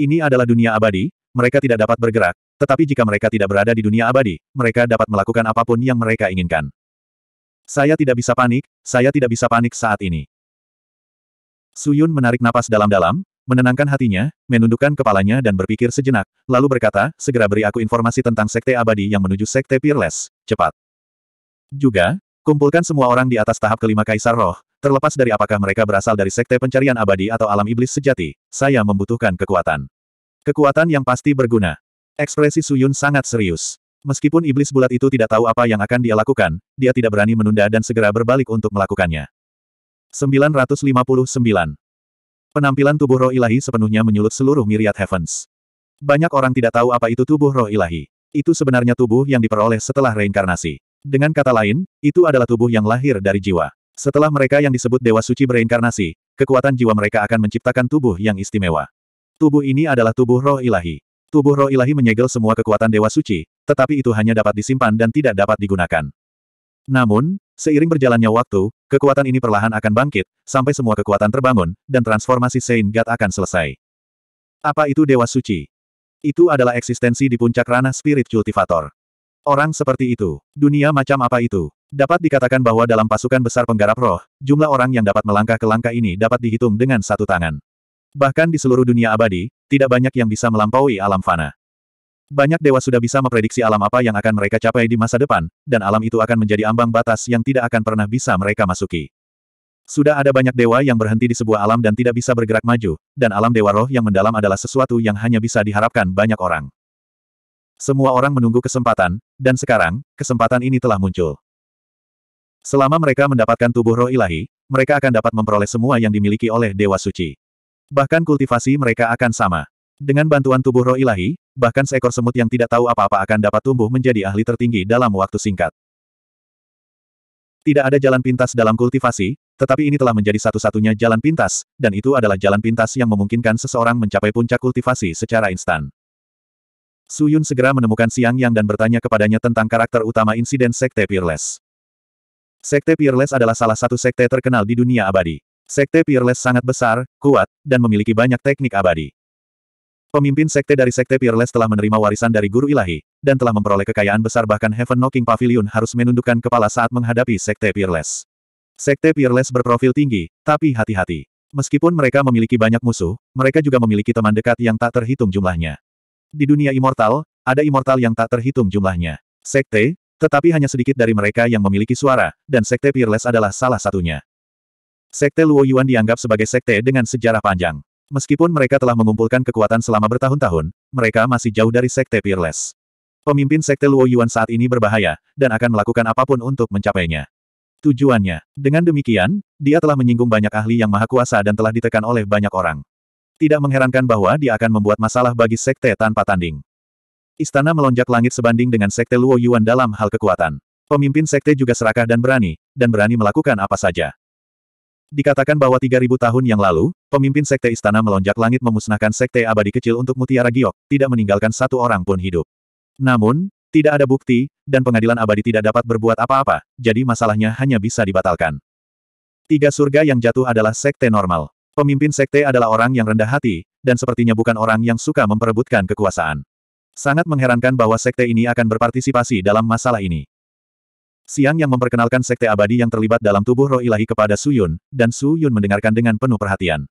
Ini adalah dunia abadi, mereka tidak dapat bergerak, tetapi jika mereka tidak berada di dunia abadi, mereka dapat melakukan apapun yang mereka inginkan. Saya tidak bisa panik, saya tidak bisa panik saat ini. Suyun menarik napas dalam-dalam, menenangkan hatinya, menundukkan kepalanya dan berpikir sejenak, lalu berkata, segera beri aku informasi tentang Sekte Abadi yang menuju Sekte Peerless, cepat. Juga, kumpulkan semua orang di atas tahap kelima Kaisar Roh, terlepas dari apakah mereka berasal dari Sekte Pencarian Abadi atau Alam Iblis Sejati, saya membutuhkan kekuatan. Kekuatan yang pasti berguna. Ekspresi Suyun sangat serius. Meskipun iblis bulat itu tidak tahu apa yang akan dia lakukan, dia tidak berani menunda dan segera berbalik untuk melakukannya. 959. Penampilan tubuh roh ilahi sepenuhnya menyulut seluruh myriad heavens. Banyak orang tidak tahu apa itu tubuh roh ilahi. Itu sebenarnya tubuh yang diperoleh setelah reinkarnasi. Dengan kata lain, itu adalah tubuh yang lahir dari jiwa. Setelah mereka yang disebut Dewa Suci bereinkarnasi, kekuatan jiwa mereka akan menciptakan tubuh yang istimewa. Tubuh ini adalah tubuh roh ilahi. Tubuh roh ilahi menyegel semua kekuatan Dewa Suci, tetapi itu hanya dapat disimpan dan tidak dapat digunakan. Namun, seiring berjalannya waktu, kekuatan ini perlahan akan bangkit, sampai semua kekuatan terbangun, dan transformasi Saint God akan selesai. Apa itu Dewa Suci? Itu adalah eksistensi di puncak ranah spirit cultivator. Orang seperti itu, dunia macam apa itu? Dapat dikatakan bahwa dalam pasukan besar penggarap roh, jumlah orang yang dapat melangkah ke langkah ini dapat dihitung dengan satu tangan. Bahkan di seluruh dunia abadi, tidak banyak yang bisa melampaui alam fana. Banyak dewa sudah bisa memprediksi alam apa yang akan mereka capai di masa depan, dan alam itu akan menjadi ambang batas yang tidak akan pernah bisa mereka masuki. Sudah ada banyak dewa yang berhenti di sebuah alam dan tidak bisa bergerak maju, dan alam dewa roh yang mendalam adalah sesuatu yang hanya bisa diharapkan banyak orang. Semua orang menunggu kesempatan, dan sekarang, kesempatan ini telah muncul. Selama mereka mendapatkan tubuh roh ilahi, mereka akan dapat memperoleh semua yang dimiliki oleh Dewa Suci. Bahkan kultivasi mereka akan sama. Dengan bantuan tubuh roh ilahi, bahkan seekor semut yang tidak tahu apa-apa akan dapat tumbuh menjadi ahli tertinggi dalam waktu singkat. Tidak ada jalan pintas dalam kultivasi, tetapi ini telah menjadi satu-satunya jalan pintas, dan itu adalah jalan pintas yang memungkinkan seseorang mencapai puncak kultivasi secara instan. Su Yun segera menemukan Siang Yang dan bertanya kepadanya tentang karakter utama insiden Sekte Peerless. Sekte Peerless adalah salah satu sekte terkenal di dunia abadi. Sekte Peerless sangat besar, kuat, dan memiliki banyak teknik abadi. Pemimpin sekte dari Sekte Peerless telah menerima warisan dari Guru Ilahi, dan telah memperoleh kekayaan besar bahkan Heaven Knocking Pavilion harus menundukkan kepala saat menghadapi Sekte Peerless. Sekte Peerless berprofil tinggi, tapi hati-hati. Meskipun mereka memiliki banyak musuh, mereka juga memiliki teman dekat yang tak terhitung jumlahnya. Di dunia immortal, ada immortal yang tak terhitung jumlahnya. Sekte, tetapi hanya sedikit dari mereka yang memiliki suara, dan Sekte Peerless adalah salah satunya. Sekte Luo Yuan dianggap sebagai sekte dengan sejarah panjang. Meskipun mereka telah mengumpulkan kekuatan selama bertahun-tahun, mereka masih jauh dari sekte Peerless. Pemimpin sekte Luo Yuan saat ini berbahaya, dan akan melakukan apapun untuk mencapainya. Tujuannya. Dengan demikian, dia telah menyinggung banyak ahli yang maha kuasa dan telah ditekan oleh banyak orang. Tidak mengherankan bahwa dia akan membuat masalah bagi sekte tanpa tanding. Istana melonjak langit sebanding dengan sekte Luo Yuan dalam hal kekuatan. Pemimpin sekte juga serakah dan berani, dan berani melakukan apa saja. Dikatakan bahwa 3000 tahun yang lalu, pemimpin sekte istana melonjak langit memusnahkan sekte abadi kecil untuk mutiara giok, tidak meninggalkan satu orang pun hidup. Namun, tidak ada bukti, dan pengadilan abadi tidak dapat berbuat apa-apa, jadi masalahnya hanya bisa dibatalkan. Tiga surga yang jatuh adalah sekte normal. Pemimpin sekte adalah orang yang rendah hati, dan sepertinya bukan orang yang suka memperebutkan kekuasaan. Sangat mengherankan bahwa sekte ini akan berpartisipasi dalam masalah ini. Siang yang memperkenalkan sekte abadi yang terlibat dalam tubuh roh ilahi kepada Su Yun, dan Su Yun mendengarkan dengan penuh perhatian.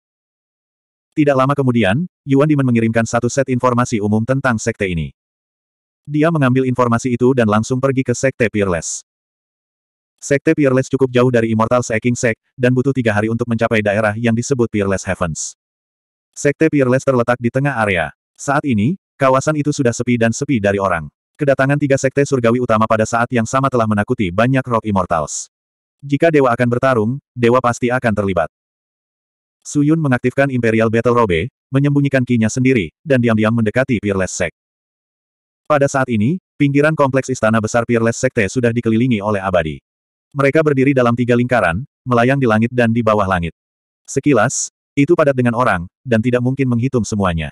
Tidak lama kemudian, Yuan Dimen mengirimkan satu set informasi umum tentang sekte ini. Dia mengambil informasi itu dan langsung pergi ke sekte Peerless. Sekte Peerless cukup jauh dari Immortal Seeking Sect, dan butuh tiga hari untuk mencapai daerah yang disebut Peerless Heavens. Sekte Peerless terletak di tengah area. Saat ini, kawasan itu sudah sepi dan sepi dari orang. Kedatangan tiga sekte surgawi utama pada saat yang sama telah menakuti banyak rock immortals. Jika dewa akan bertarung, dewa pasti akan terlibat. Suyun mengaktifkan Imperial Battle Robe, menyembunyikan kinya sendiri, dan diam-diam mendekati Peerless Sect. Pada saat ini, pinggiran kompleks istana besar Peerless Sekte sudah dikelilingi oleh abadi. Mereka berdiri dalam tiga lingkaran, melayang di langit dan di bawah langit. Sekilas, itu padat dengan orang, dan tidak mungkin menghitung semuanya.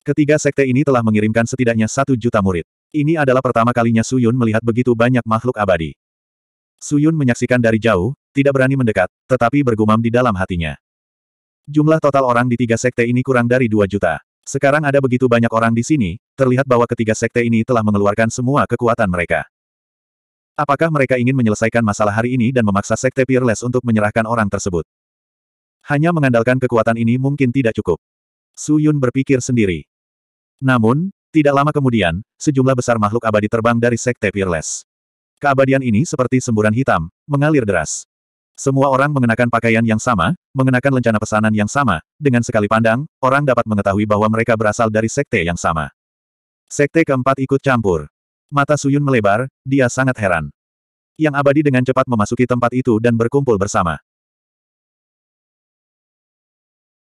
Ketiga sekte ini telah mengirimkan setidaknya satu juta murid. Ini adalah pertama kalinya Suyun melihat begitu banyak makhluk abadi. Suyun menyaksikan dari jauh, tidak berani mendekat, tetapi bergumam di dalam hatinya. Jumlah total orang di tiga sekte ini kurang dari dua juta. Sekarang ada begitu banyak orang di sini, terlihat bahwa ketiga sekte ini telah mengeluarkan semua kekuatan mereka. Apakah mereka ingin menyelesaikan masalah hari ini dan memaksa sekte Peerless untuk menyerahkan orang tersebut? Hanya mengandalkan kekuatan ini mungkin tidak cukup. Su Yun berpikir sendiri. Namun, tidak lama kemudian, sejumlah besar makhluk abadi terbang dari Sekte Peerless. Keabadian ini seperti semburan hitam, mengalir deras. Semua orang mengenakan pakaian yang sama, mengenakan lencana pesanan yang sama, dengan sekali pandang, orang dapat mengetahui bahwa mereka berasal dari sekte yang sama. Sekte keempat ikut campur. Mata Suyun melebar, dia sangat heran. Yang abadi dengan cepat memasuki tempat itu dan berkumpul bersama.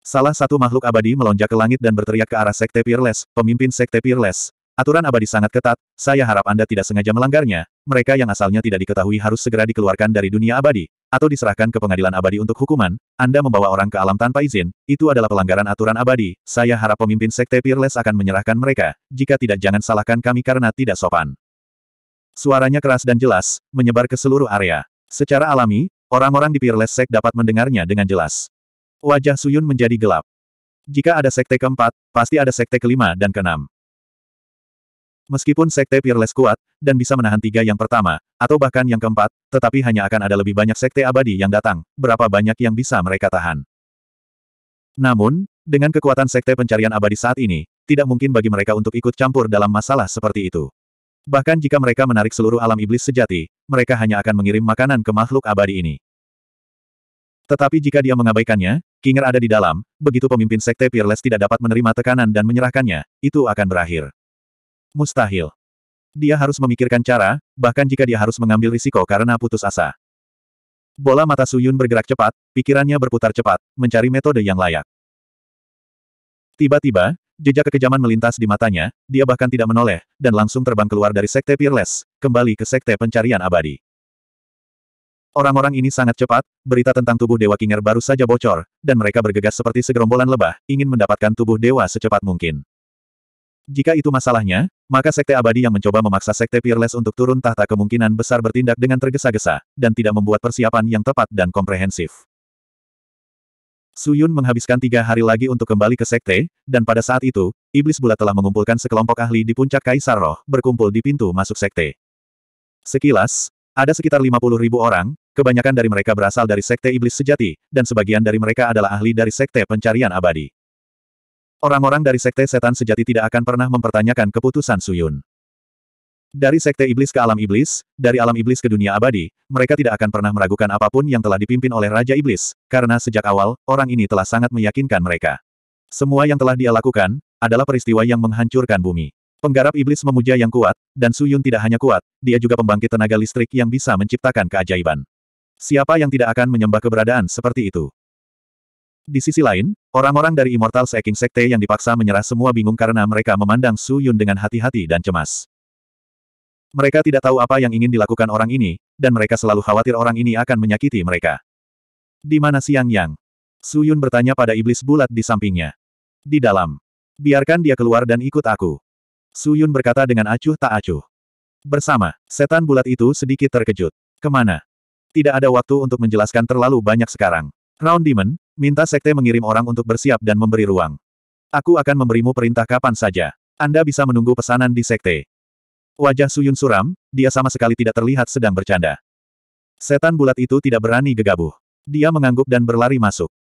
Salah satu makhluk abadi melonjak ke langit dan berteriak ke arah Sekte Peerless, pemimpin Sekte Peerless. Aturan abadi sangat ketat, saya harap Anda tidak sengaja melanggarnya. Mereka yang asalnya tidak diketahui harus segera dikeluarkan dari dunia abadi, atau diserahkan ke pengadilan abadi untuk hukuman. Anda membawa orang ke alam tanpa izin, itu adalah pelanggaran aturan abadi. Saya harap pemimpin Sekte Peerless akan menyerahkan mereka. Jika tidak jangan salahkan kami karena tidak sopan. Suaranya keras dan jelas, menyebar ke seluruh area. Secara alami, orang-orang di Peerless Sek dapat mendengarnya dengan jelas. Wajah Suyun menjadi gelap. Jika ada sekte keempat, pasti ada sekte kelima dan keenam. Meskipun sekte Peerless kuat, dan bisa menahan tiga yang pertama, atau bahkan yang keempat, tetapi hanya akan ada lebih banyak sekte abadi yang datang, berapa banyak yang bisa mereka tahan. Namun, dengan kekuatan sekte pencarian abadi saat ini, tidak mungkin bagi mereka untuk ikut campur dalam masalah seperti itu. Bahkan jika mereka menarik seluruh alam iblis sejati, mereka hanya akan mengirim makanan ke makhluk abadi ini. Tetapi jika dia mengabaikannya, Kinger ada di dalam, begitu pemimpin Sekte Peerless tidak dapat menerima tekanan dan menyerahkannya, itu akan berakhir. Mustahil. Dia harus memikirkan cara, bahkan jika dia harus mengambil risiko karena putus asa. Bola mata Suyun bergerak cepat, pikirannya berputar cepat, mencari metode yang layak. Tiba-tiba, jejak kekejaman melintas di matanya, dia bahkan tidak menoleh, dan langsung terbang keluar dari Sekte Peerless, kembali ke Sekte Pencarian Abadi. Orang-orang ini sangat cepat, berita tentang tubuh Dewa Kinger baru saja bocor, dan mereka bergegas seperti segerombolan lebah, ingin mendapatkan tubuh Dewa secepat mungkin. Jika itu masalahnya, maka Sekte Abadi yang mencoba memaksa Sekte Peerless untuk turun tahta kemungkinan besar bertindak dengan tergesa-gesa, dan tidak membuat persiapan yang tepat dan komprehensif. Suyun menghabiskan tiga hari lagi untuk kembali ke Sekte, dan pada saat itu, Iblis Bulat telah mengumpulkan sekelompok ahli di puncak Kaisar Roh, berkumpul di pintu masuk Sekte. Sekilas, ada sekitar 50 ribu orang, Kebanyakan dari mereka berasal dari sekte iblis sejati, dan sebagian dari mereka adalah ahli dari sekte pencarian abadi. Orang-orang dari sekte setan sejati tidak akan pernah mempertanyakan keputusan Suyun. Dari sekte iblis ke alam iblis, dari alam iblis ke dunia abadi, mereka tidak akan pernah meragukan apapun yang telah dipimpin oleh Raja Iblis, karena sejak awal, orang ini telah sangat meyakinkan mereka. Semua yang telah dia lakukan, adalah peristiwa yang menghancurkan bumi. Penggarap iblis memuja yang kuat, dan Suyun tidak hanya kuat, dia juga pembangkit tenaga listrik yang bisa menciptakan keajaiban. Siapa yang tidak akan menyembah keberadaan seperti itu? Di sisi lain, orang-orang dari Immortal Seeking Sekte yang dipaksa menyerah semua bingung karena mereka memandang Su Yun dengan hati-hati dan cemas. Mereka tidak tahu apa yang ingin dilakukan orang ini, dan mereka selalu khawatir orang ini akan menyakiti mereka. Di mana Siang Yang? Su Yun bertanya pada iblis bulat di sampingnya. Di dalam. Biarkan dia keluar dan ikut aku. Su Yun berkata dengan acuh tak acuh. Bersama, setan bulat itu sedikit terkejut. Kemana? tidak ada waktu untuk menjelaskan terlalu banyak sekarang. Round Demon, minta sekte mengirim orang untuk bersiap dan memberi ruang. Aku akan memberimu perintah kapan saja. Anda bisa menunggu pesanan di sekte. Wajah Suyun suram, dia sama sekali tidak terlihat sedang bercanda. Setan bulat itu tidak berani gegabah. Dia mengangguk dan berlari masuk.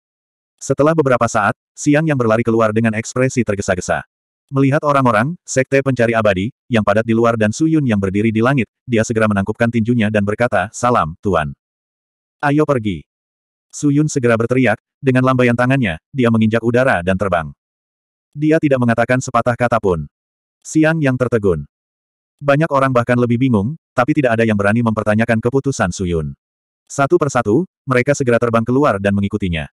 Setelah beberapa saat, Siang yang berlari keluar dengan ekspresi tergesa-gesa. Melihat orang-orang, sekte pencari abadi, yang padat di luar dan Suyun yang berdiri di langit, dia segera menangkupkan tinjunya dan berkata, Salam, Tuan. Ayo pergi. Suyun segera berteriak, dengan lambaian tangannya, dia menginjak udara dan terbang. Dia tidak mengatakan sepatah kata pun. Siang yang tertegun. Banyak orang bahkan lebih bingung, tapi tidak ada yang berani mempertanyakan keputusan Suyun. Satu persatu, mereka segera terbang keluar dan mengikutinya.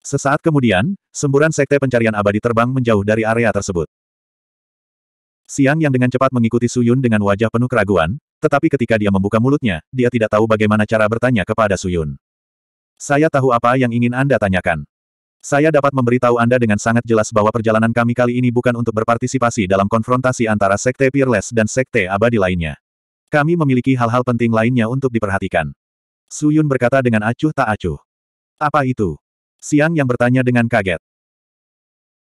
Sesaat kemudian, semburan sekte pencarian abadi terbang menjauh dari area tersebut. Siang yang dengan cepat mengikuti Suyun dengan wajah penuh keraguan, tetapi ketika dia membuka mulutnya, dia tidak tahu bagaimana cara bertanya kepada Suyun. Saya tahu apa yang ingin Anda tanyakan. Saya dapat memberitahu Anda dengan sangat jelas bahwa perjalanan kami kali ini bukan untuk berpartisipasi dalam konfrontasi antara Sekte Peerless dan Sekte Abadi lainnya. Kami memiliki hal-hal penting lainnya untuk diperhatikan. Suyun berkata dengan acuh tak acuh. Apa itu? Siang yang bertanya dengan kaget.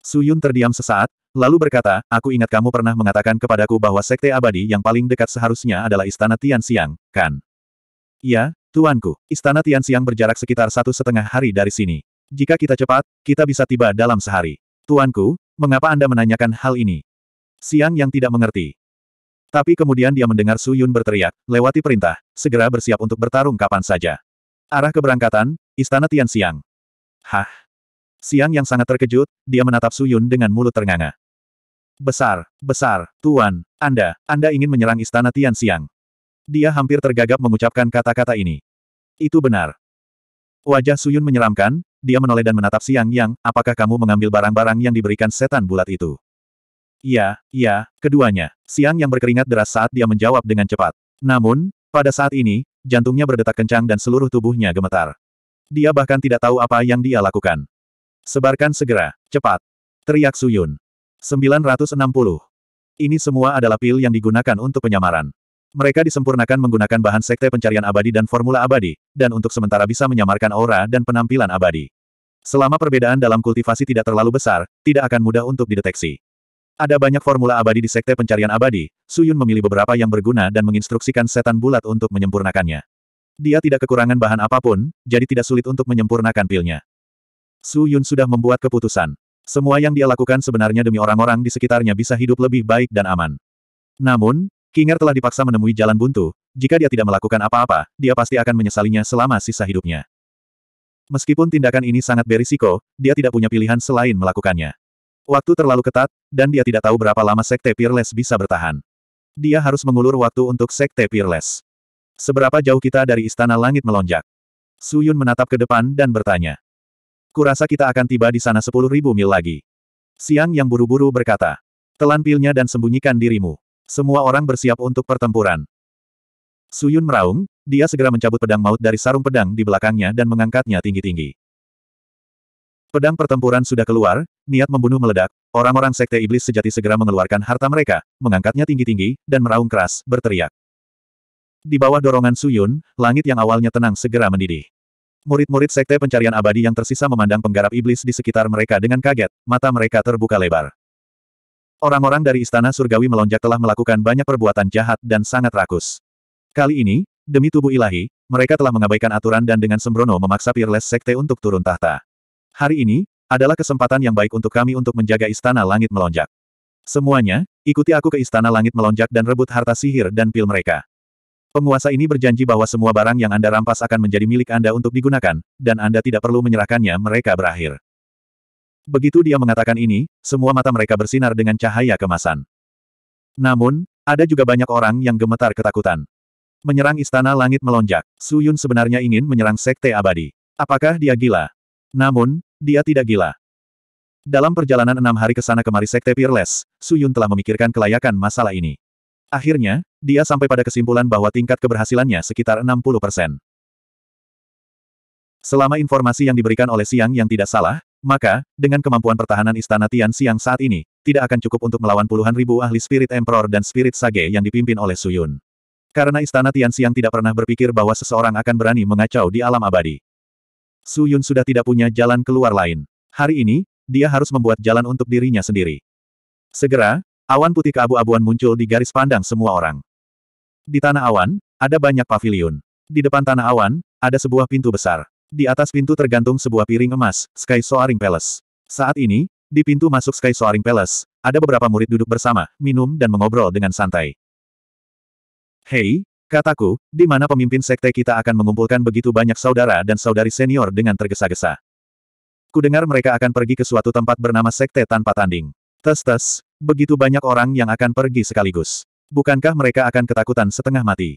Su Yun terdiam sesaat, lalu berkata, aku ingat kamu pernah mengatakan kepadaku bahwa sekte abadi yang paling dekat seharusnya adalah istana Tian Xiang, kan? Ya, Tuanku, istana Tian Xiang berjarak sekitar satu setengah hari dari sini. Jika kita cepat, kita bisa tiba dalam sehari. Tuanku, mengapa Anda menanyakan hal ini? Siang yang tidak mengerti. Tapi kemudian dia mendengar Su Yun berteriak, lewati perintah, segera bersiap untuk bertarung kapan saja. Arah keberangkatan, istana Tian Siang. Hah? Siang yang sangat terkejut, dia menatap Suyun dengan mulut ternganga. Besar, besar, Tuan, Anda, Anda ingin menyerang istana Tian Siang. Dia hampir tergagap mengucapkan kata-kata ini. Itu benar. Wajah Suyun menyeramkan, dia menoleh dan menatap Siang Yang, apakah kamu mengambil barang-barang yang diberikan setan bulat itu? Ya, ya, keduanya. Siang Yang berkeringat deras saat dia menjawab dengan cepat. Namun, pada saat ini, jantungnya berdetak kencang dan seluruh tubuhnya gemetar. Dia bahkan tidak tahu apa yang dia lakukan. Sebarkan segera, cepat. Teriak Suyun. 960. Ini semua adalah pil yang digunakan untuk penyamaran. Mereka disempurnakan menggunakan bahan sekte pencarian abadi dan formula abadi, dan untuk sementara bisa menyamarkan aura dan penampilan abadi. Selama perbedaan dalam kultivasi tidak terlalu besar, tidak akan mudah untuk dideteksi. Ada banyak formula abadi di sekte pencarian abadi, Suyun memilih beberapa yang berguna dan menginstruksikan setan bulat untuk menyempurnakannya. Dia tidak kekurangan bahan apapun, jadi tidak sulit untuk menyempurnakan pilnya. Su Yun sudah membuat keputusan. Semua yang dia lakukan sebenarnya demi orang-orang di sekitarnya bisa hidup lebih baik dan aman. Namun, Kinger telah dipaksa menemui jalan buntu, jika dia tidak melakukan apa-apa, dia pasti akan menyesalinya selama sisa hidupnya. Meskipun tindakan ini sangat berisiko, dia tidak punya pilihan selain melakukannya. Waktu terlalu ketat, dan dia tidak tahu berapa lama Sekte Peerless bisa bertahan. Dia harus mengulur waktu untuk Sekte Peerless. Seberapa jauh kita dari Istana Langit melonjak? Suyun menatap ke depan dan bertanya. Kurasa kita akan tiba di sana sepuluh ribu mil lagi. Siang yang buru-buru berkata. Telan pilnya dan sembunyikan dirimu. Semua orang bersiap untuk pertempuran. Suyun meraung, dia segera mencabut pedang maut dari sarung pedang di belakangnya dan mengangkatnya tinggi-tinggi. Pedang pertempuran sudah keluar, niat membunuh meledak, orang-orang sekte iblis sejati segera mengeluarkan harta mereka, mengangkatnya tinggi-tinggi, dan meraung keras, berteriak. Di bawah dorongan Suyun, langit yang awalnya tenang segera mendidih. Murid-murid sekte pencarian abadi yang tersisa memandang penggarap iblis di sekitar mereka dengan kaget, mata mereka terbuka lebar. Orang-orang dari Istana Surgawi melonjak telah melakukan banyak perbuatan jahat dan sangat rakus. Kali ini, demi tubuh ilahi, mereka telah mengabaikan aturan dan dengan sembrono memaksa Peerless Sekte untuk turun tahta. Hari ini, adalah kesempatan yang baik untuk kami untuk menjaga Istana Langit melonjak. Semuanya, ikuti aku ke Istana Langit melonjak dan rebut harta sihir dan pil mereka. Penguasa ini berjanji bahwa semua barang yang Anda rampas akan menjadi milik Anda untuk digunakan, dan Anda tidak perlu menyerahkannya mereka berakhir. Begitu dia mengatakan ini, semua mata mereka bersinar dengan cahaya kemasan. Namun, ada juga banyak orang yang gemetar ketakutan. Menyerang istana langit melonjak, Su Yun sebenarnya ingin menyerang sekte abadi. Apakah dia gila? Namun, dia tidak gila. Dalam perjalanan enam hari ke sana kemari sekte Peerless, Yun telah memikirkan kelayakan masalah ini. Akhirnya, dia sampai pada kesimpulan bahwa tingkat keberhasilannya sekitar 60 persen. Selama informasi yang diberikan oleh Siang yang tidak salah, maka, dengan kemampuan pertahanan Istana Tian Siang saat ini, tidak akan cukup untuk melawan puluhan ribu ahli Spirit Emperor dan Spirit Sage yang dipimpin oleh Suyun. Karena Istana Tian Siang tidak pernah berpikir bahwa seseorang akan berani mengacau di alam abadi. Suyun sudah tidak punya jalan keluar lain. Hari ini, dia harus membuat jalan untuk dirinya sendiri. Segera, Awan putih keabu-abuan muncul di garis pandang semua orang. Di tanah awan, ada banyak paviliun. Di depan tanah awan, ada sebuah pintu besar. Di atas pintu tergantung sebuah piring emas, Sky Soaring Palace. Saat ini, di pintu masuk Sky Soaring Palace, ada beberapa murid duduk bersama, minum dan mengobrol dengan santai. Hei, kataku, di mana pemimpin sekte kita akan mengumpulkan begitu banyak saudara dan saudari senior dengan tergesa-gesa? Kudengar mereka akan pergi ke suatu tempat bernama sekte tanpa tanding. Tes tes, begitu banyak orang yang akan pergi sekaligus. Bukankah mereka akan ketakutan setengah mati?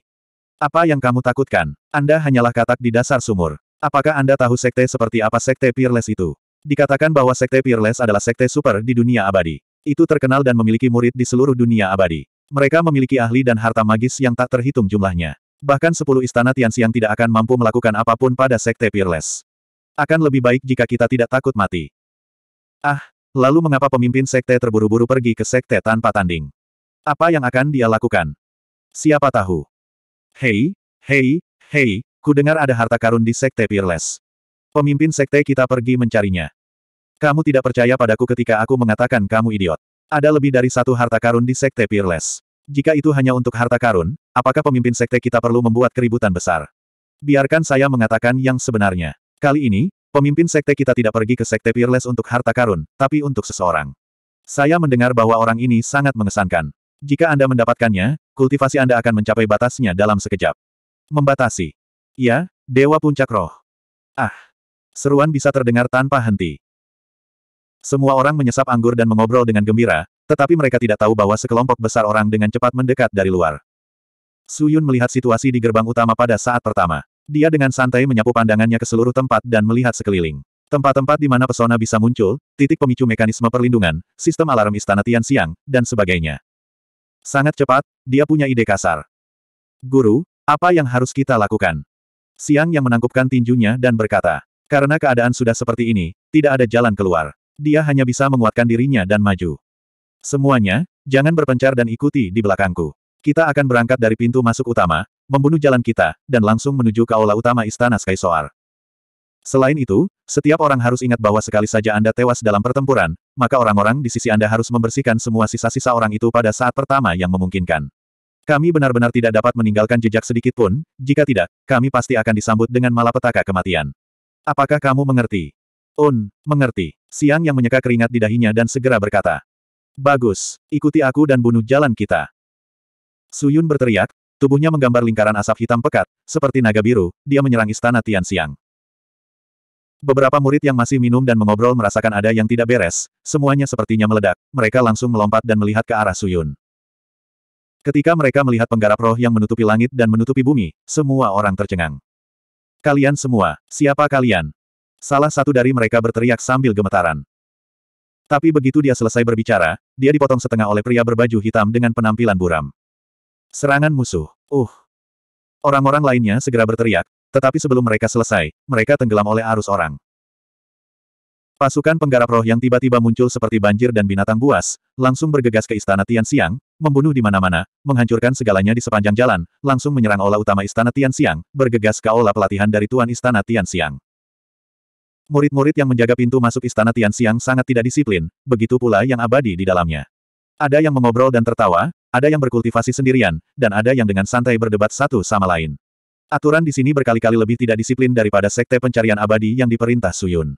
Apa yang kamu takutkan? Anda hanyalah katak di dasar sumur. Apakah Anda tahu sekte seperti apa sekte Peerless itu? Dikatakan bahwa sekte Peerless adalah sekte super di dunia abadi. Itu terkenal dan memiliki murid di seluruh dunia abadi. Mereka memiliki ahli dan harta magis yang tak terhitung jumlahnya. Bahkan sepuluh istana Tianxiang tidak akan mampu melakukan apapun pada Sekte Peerless. Akan lebih baik jika kita tidak takut mati. Ah, Lalu mengapa pemimpin sekte terburu-buru pergi ke sekte tanpa tanding? Apa yang akan dia lakukan? Siapa tahu? Hei, hei, hei, ku dengar ada harta karun di sekte Peerless. Pemimpin sekte kita pergi mencarinya. Kamu tidak percaya padaku ketika aku mengatakan kamu idiot. Ada lebih dari satu harta karun di sekte Peerless. Jika itu hanya untuk harta karun, apakah pemimpin sekte kita perlu membuat keributan besar? Biarkan saya mengatakan yang sebenarnya. Kali ini, Pemimpin sekte kita tidak pergi ke sekte Peerless untuk harta karun, tapi untuk seseorang. Saya mendengar bahwa orang ini sangat mengesankan. Jika Anda mendapatkannya, kultivasi Anda akan mencapai batasnya dalam sekejap. Membatasi. Ya, Dewa Puncak Roh. Ah. Seruan bisa terdengar tanpa henti. Semua orang menyesap anggur dan mengobrol dengan gembira, tetapi mereka tidak tahu bahwa sekelompok besar orang dengan cepat mendekat dari luar. Suyun melihat situasi di gerbang utama pada saat pertama. Dia dengan santai menyapu pandangannya ke seluruh tempat dan melihat sekeliling. Tempat-tempat di mana pesona bisa muncul, titik pemicu mekanisme perlindungan, sistem alarm istana Tian Siang, dan sebagainya. Sangat cepat, dia punya ide kasar. Guru, apa yang harus kita lakukan? Siang yang menangkupkan tinjunya dan berkata, karena keadaan sudah seperti ini, tidak ada jalan keluar. Dia hanya bisa menguatkan dirinya dan maju. Semuanya, jangan berpencar dan ikuti di belakangku. Kita akan berangkat dari pintu masuk utama, membunuh jalan kita, dan langsung menuju ke aula utama Istana Sky Selain itu, setiap orang harus ingat bahwa sekali saja Anda tewas dalam pertempuran, maka orang-orang di sisi Anda harus membersihkan semua sisa-sisa orang itu pada saat pertama yang memungkinkan. Kami benar-benar tidak dapat meninggalkan jejak sedikit pun, jika tidak, kami pasti akan disambut dengan malapetaka kematian. Apakah kamu mengerti? Un, mengerti. Siang yang menyeka keringat di dahinya dan segera berkata. Bagus, ikuti aku dan bunuh jalan kita. Suyun berteriak, Tubuhnya menggambar lingkaran asap hitam pekat, seperti naga biru, dia menyerang istana Tian Siang. Beberapa murid yang masih minum dan mengobrol merasakan ada yang tidak beres, semuanya sepertinya meledak, mereka langsung melompat dan melihat ke arah Suyun. Ketika mereka melihat penggarap roh yang menutupi langit dan menutupi bumi, semua orang tercengang. Kalian semua, siapa kalian? Salah satu dari mereka berteriak sambil gemetaran. Tapi begitu dia selesai berbicara, dia dipotong setengah oleh pria berbaju hitam dengan penampilan buram. Serangan musuh. Uh. Orang-orang lainnya segera berteriak, tetapi sebelum mereka selesai, mereka tenggelam oleh arus orang. Pasukan penggarap roh yang tiba-tiba muncul seperti banjir dan binatang buas, langsung bergegas ke istana Tian Xiang, membunuh di mana-mana, menghancurkan segalanya di sepanjang jalan, langsung menyerang olah utama istana Tian Xiang, bergegas ke aula pelatihan dari Tuan Istana Tian Xiang. Murid-murid yang menjaga pintu masuk istana Tian Xiang sangat tidak disiplin, begitu pula yang abadi di dalamnya. Ada yang mengobrol dan tertawa, ada yang berkultivasi sendirian, dan ada yang dengan santai berdebat satu sama lain. Aturan di sini berkali-kali lebih tidak disiplin daripada sekte pencarian abadi yang diperintah Suyun.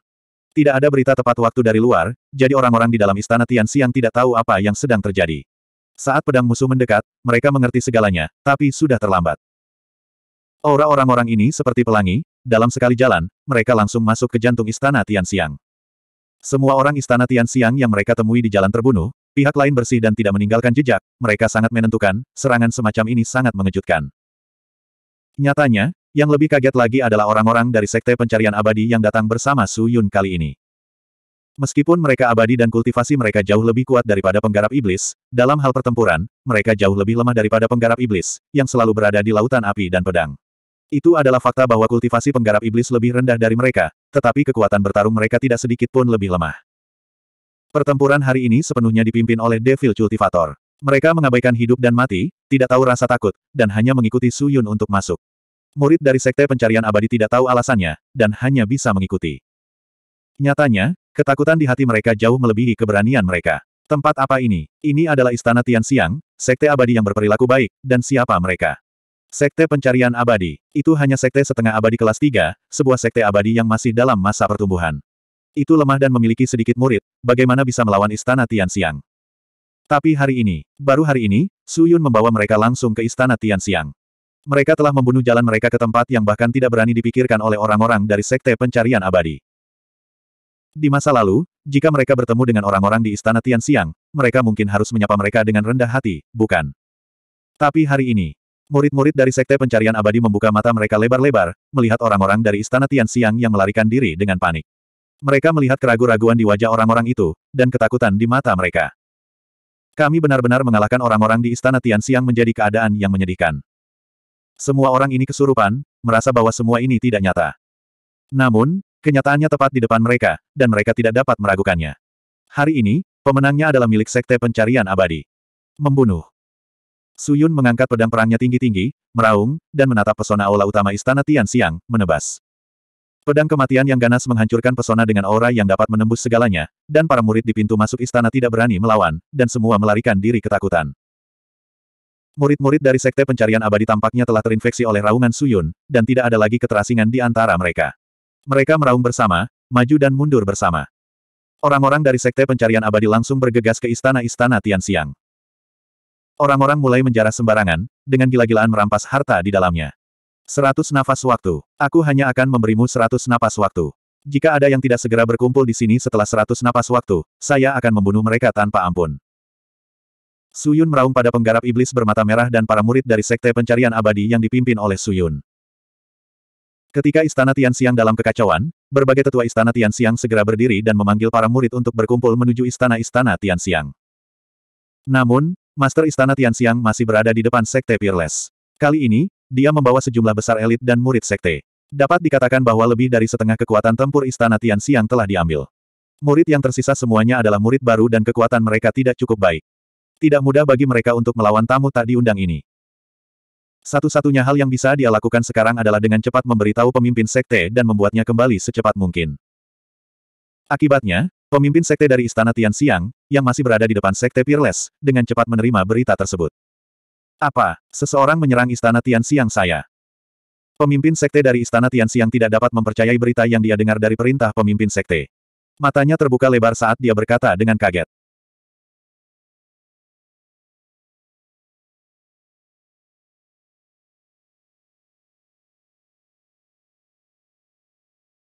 Tidak ada berita tepat waktu dari luar, jadi orang-orang di dalam istana Tian Siang tidak tahu apa yang sedang terjadi. Saat pedang musuh mendekat, mereka mengerti segalanya, tapi sudah terlambat. Aura orang-orang ini seperti pelangi, dalam sekali jalan, mereka langsung masuk ke jantung istana Tian Siang. Semua orang istana Tian Siang yang mereka temui di jalan terbunuh, Pihak lain bersih dan tidak meninggalkan jejak, mereka sangat menentukan, serangan semacam ini sangat mengejutkan. Nyatanya, yang lebih kaget lagi adalah orang-orang dari Sekte Pencarian Abadi yang datang bersama Su Yun kali ini. Meskipun mereka abadi dan kultivasi mereka jauh lebih kuat daripada penggarap iblis, dalam hal pertempuran, mereka jauh lebih lemah daripada penggarap iblis, yang selalu berada di lautan api dan pedang. Itu adalah fakta bahwa kultivasi penggarap iblis lebih rendah dari mereka, tetapi kekuatan bertarung mereka tidak sedikit pun lebih lemah. Pertempuran hari ini sepenuhnya dipimpin oleh Devil Cultivator. Mereka mengabaikan hidup dan mati, tidak tahu rasa takut, dan hanya mengikuti Su Yun untuk masuk. Murid dari Sekte Pencarian Abadi tidak tahu alasannya, dan hanya bisa mengikuti. Nyatanya, ketakutan di hati mereka jauh melebihi keberanian mereka. Tempat apa ini? Ini adalah Istana Tian Siang, Sekte Abadi yang berperilaku baik, dan siapa mereka? Sekte Pencarian Abadi. Itu hanya Sekte Setengah Abadi kelas 3, sebuah Sekte Abadi yang masih dalam masa pertumbuhan. Itu lemah dan memiliki sedikit murid, bagaimana bisa melawan istana Tianxiang. Tapi hari ini, baru hari ini, Su Yun membawa mereka langsung ke istana Tianxiang. Mereka telah membunuh jalan mereka ke tempat yang bahkan tidak berani dipikirkan oleh orang-orang dari Sekte Pencarian Abadi. Di masa lalu, jika mereka bertemu dengan orang-orang di istana Tianxiang, mereka mungkin harus menyapa mereka dengan rendah hati, bukan? Tapi hari ini, murid-murid dari Sekte Pencarian Abadi membuka mata mereka lebar-lebar, melihat orang-orang dari istana Tianxiang yang melarikan diri dengan panik. Mereka melihat keraguan-raguan di wajah orang-orang itu, dan ketakutan di mata mereka. Kami benar-benar mengalahkan orang-orang di Istana Tian Tianxiang menjadi keadaan yang menyedihkan. Semua orang ini kesurupan, merasa bahwa semua ini tidak nyata. Namun, kenyataannya tepat di depan mereka, dan mereka tidak dapat meragukannya. Hari ini, pemenangnya adalah milik Sekte Pencarian Abadi. Membunuh. Suyun mengangkat pedang perangnya tinggi-tinggi, meraung, dan menatap pesona aula utama Istana Tian Tianxiang, menebas. Pedang kematian yang ganas menghancurkan pesona dengan aura yang dapat menembus segalanya, dan para murid di pintu masuk istana tidak berani melawan, dan semua melarikan diri ketakutan. Murid-murid dari Sekte Pencarian Abadi tampaknya telah terinfeksi oleh raungan Suyun, dan tidak ada lagi keterasingan di antara mereka. Mereka meraung bersama, maju dan mundur bersama. Orang-orang dari Sekte Pencarian Abadi langsung bergegas ke istana-istana Tian Tianxiang. Orang-orang mulai menjarah sembarangan, dengan gila-gilaan merampas harta di dalamnya. Seratus nafas waktu. Aku hanya akan memberimu seratus napas waktu. Jika ada yang tidak segera berkumpul di sini setelah seratus napas waktu, saya akan membunuh mereka tanpa ampun. Suyun meraung pada penggarap iblis bermata merah dan para murid dari sekte pencarian abadi yang dipimpin oleh Suyun. Ketika istana Tianxiang dalam kekacauan, berbagai tetua istana Tianxiang segera berdiri dan memanggil para murid untuk berkumpul menuju istana-istana Tianxiang. Namun, Master Istana Tianxiang masih berada di depan Sekte Peerless. Kali ini, dia membawa sejumlah besar elit dan murid sekte. Dapat dikatakan bahwa lebih dari setengah kekuatan tempur istana Tian Xiang telah diambil. Murid yang tersisa semuanya adalah murid baru dan kekuatan mereka tidak cukup baik. Tidak mudah bagi mereka untuk melawan tamu tak diundang ini. Satu-satunya hal yang bisa dia lakukan sekarang adalah dengan cepat memberitahu pemimpin sekte dan membuatnya kembali secepat mungkin. Akibatnya, pemimpin sekte dari Istana Tian Xiang, yang masih berada di depan sekte Peerless, dengan cepat menerima berita tersebut. Apa, seseorang menyerang istana Tian Tianxiang saya? Pemimpin sekte dari istana Tian Tianxiang tidak dapat mempercayai berita yang dia dengar dari perintah pemimpin sekte. Matanya terbuka lebar saat dia berkata dengan kaget.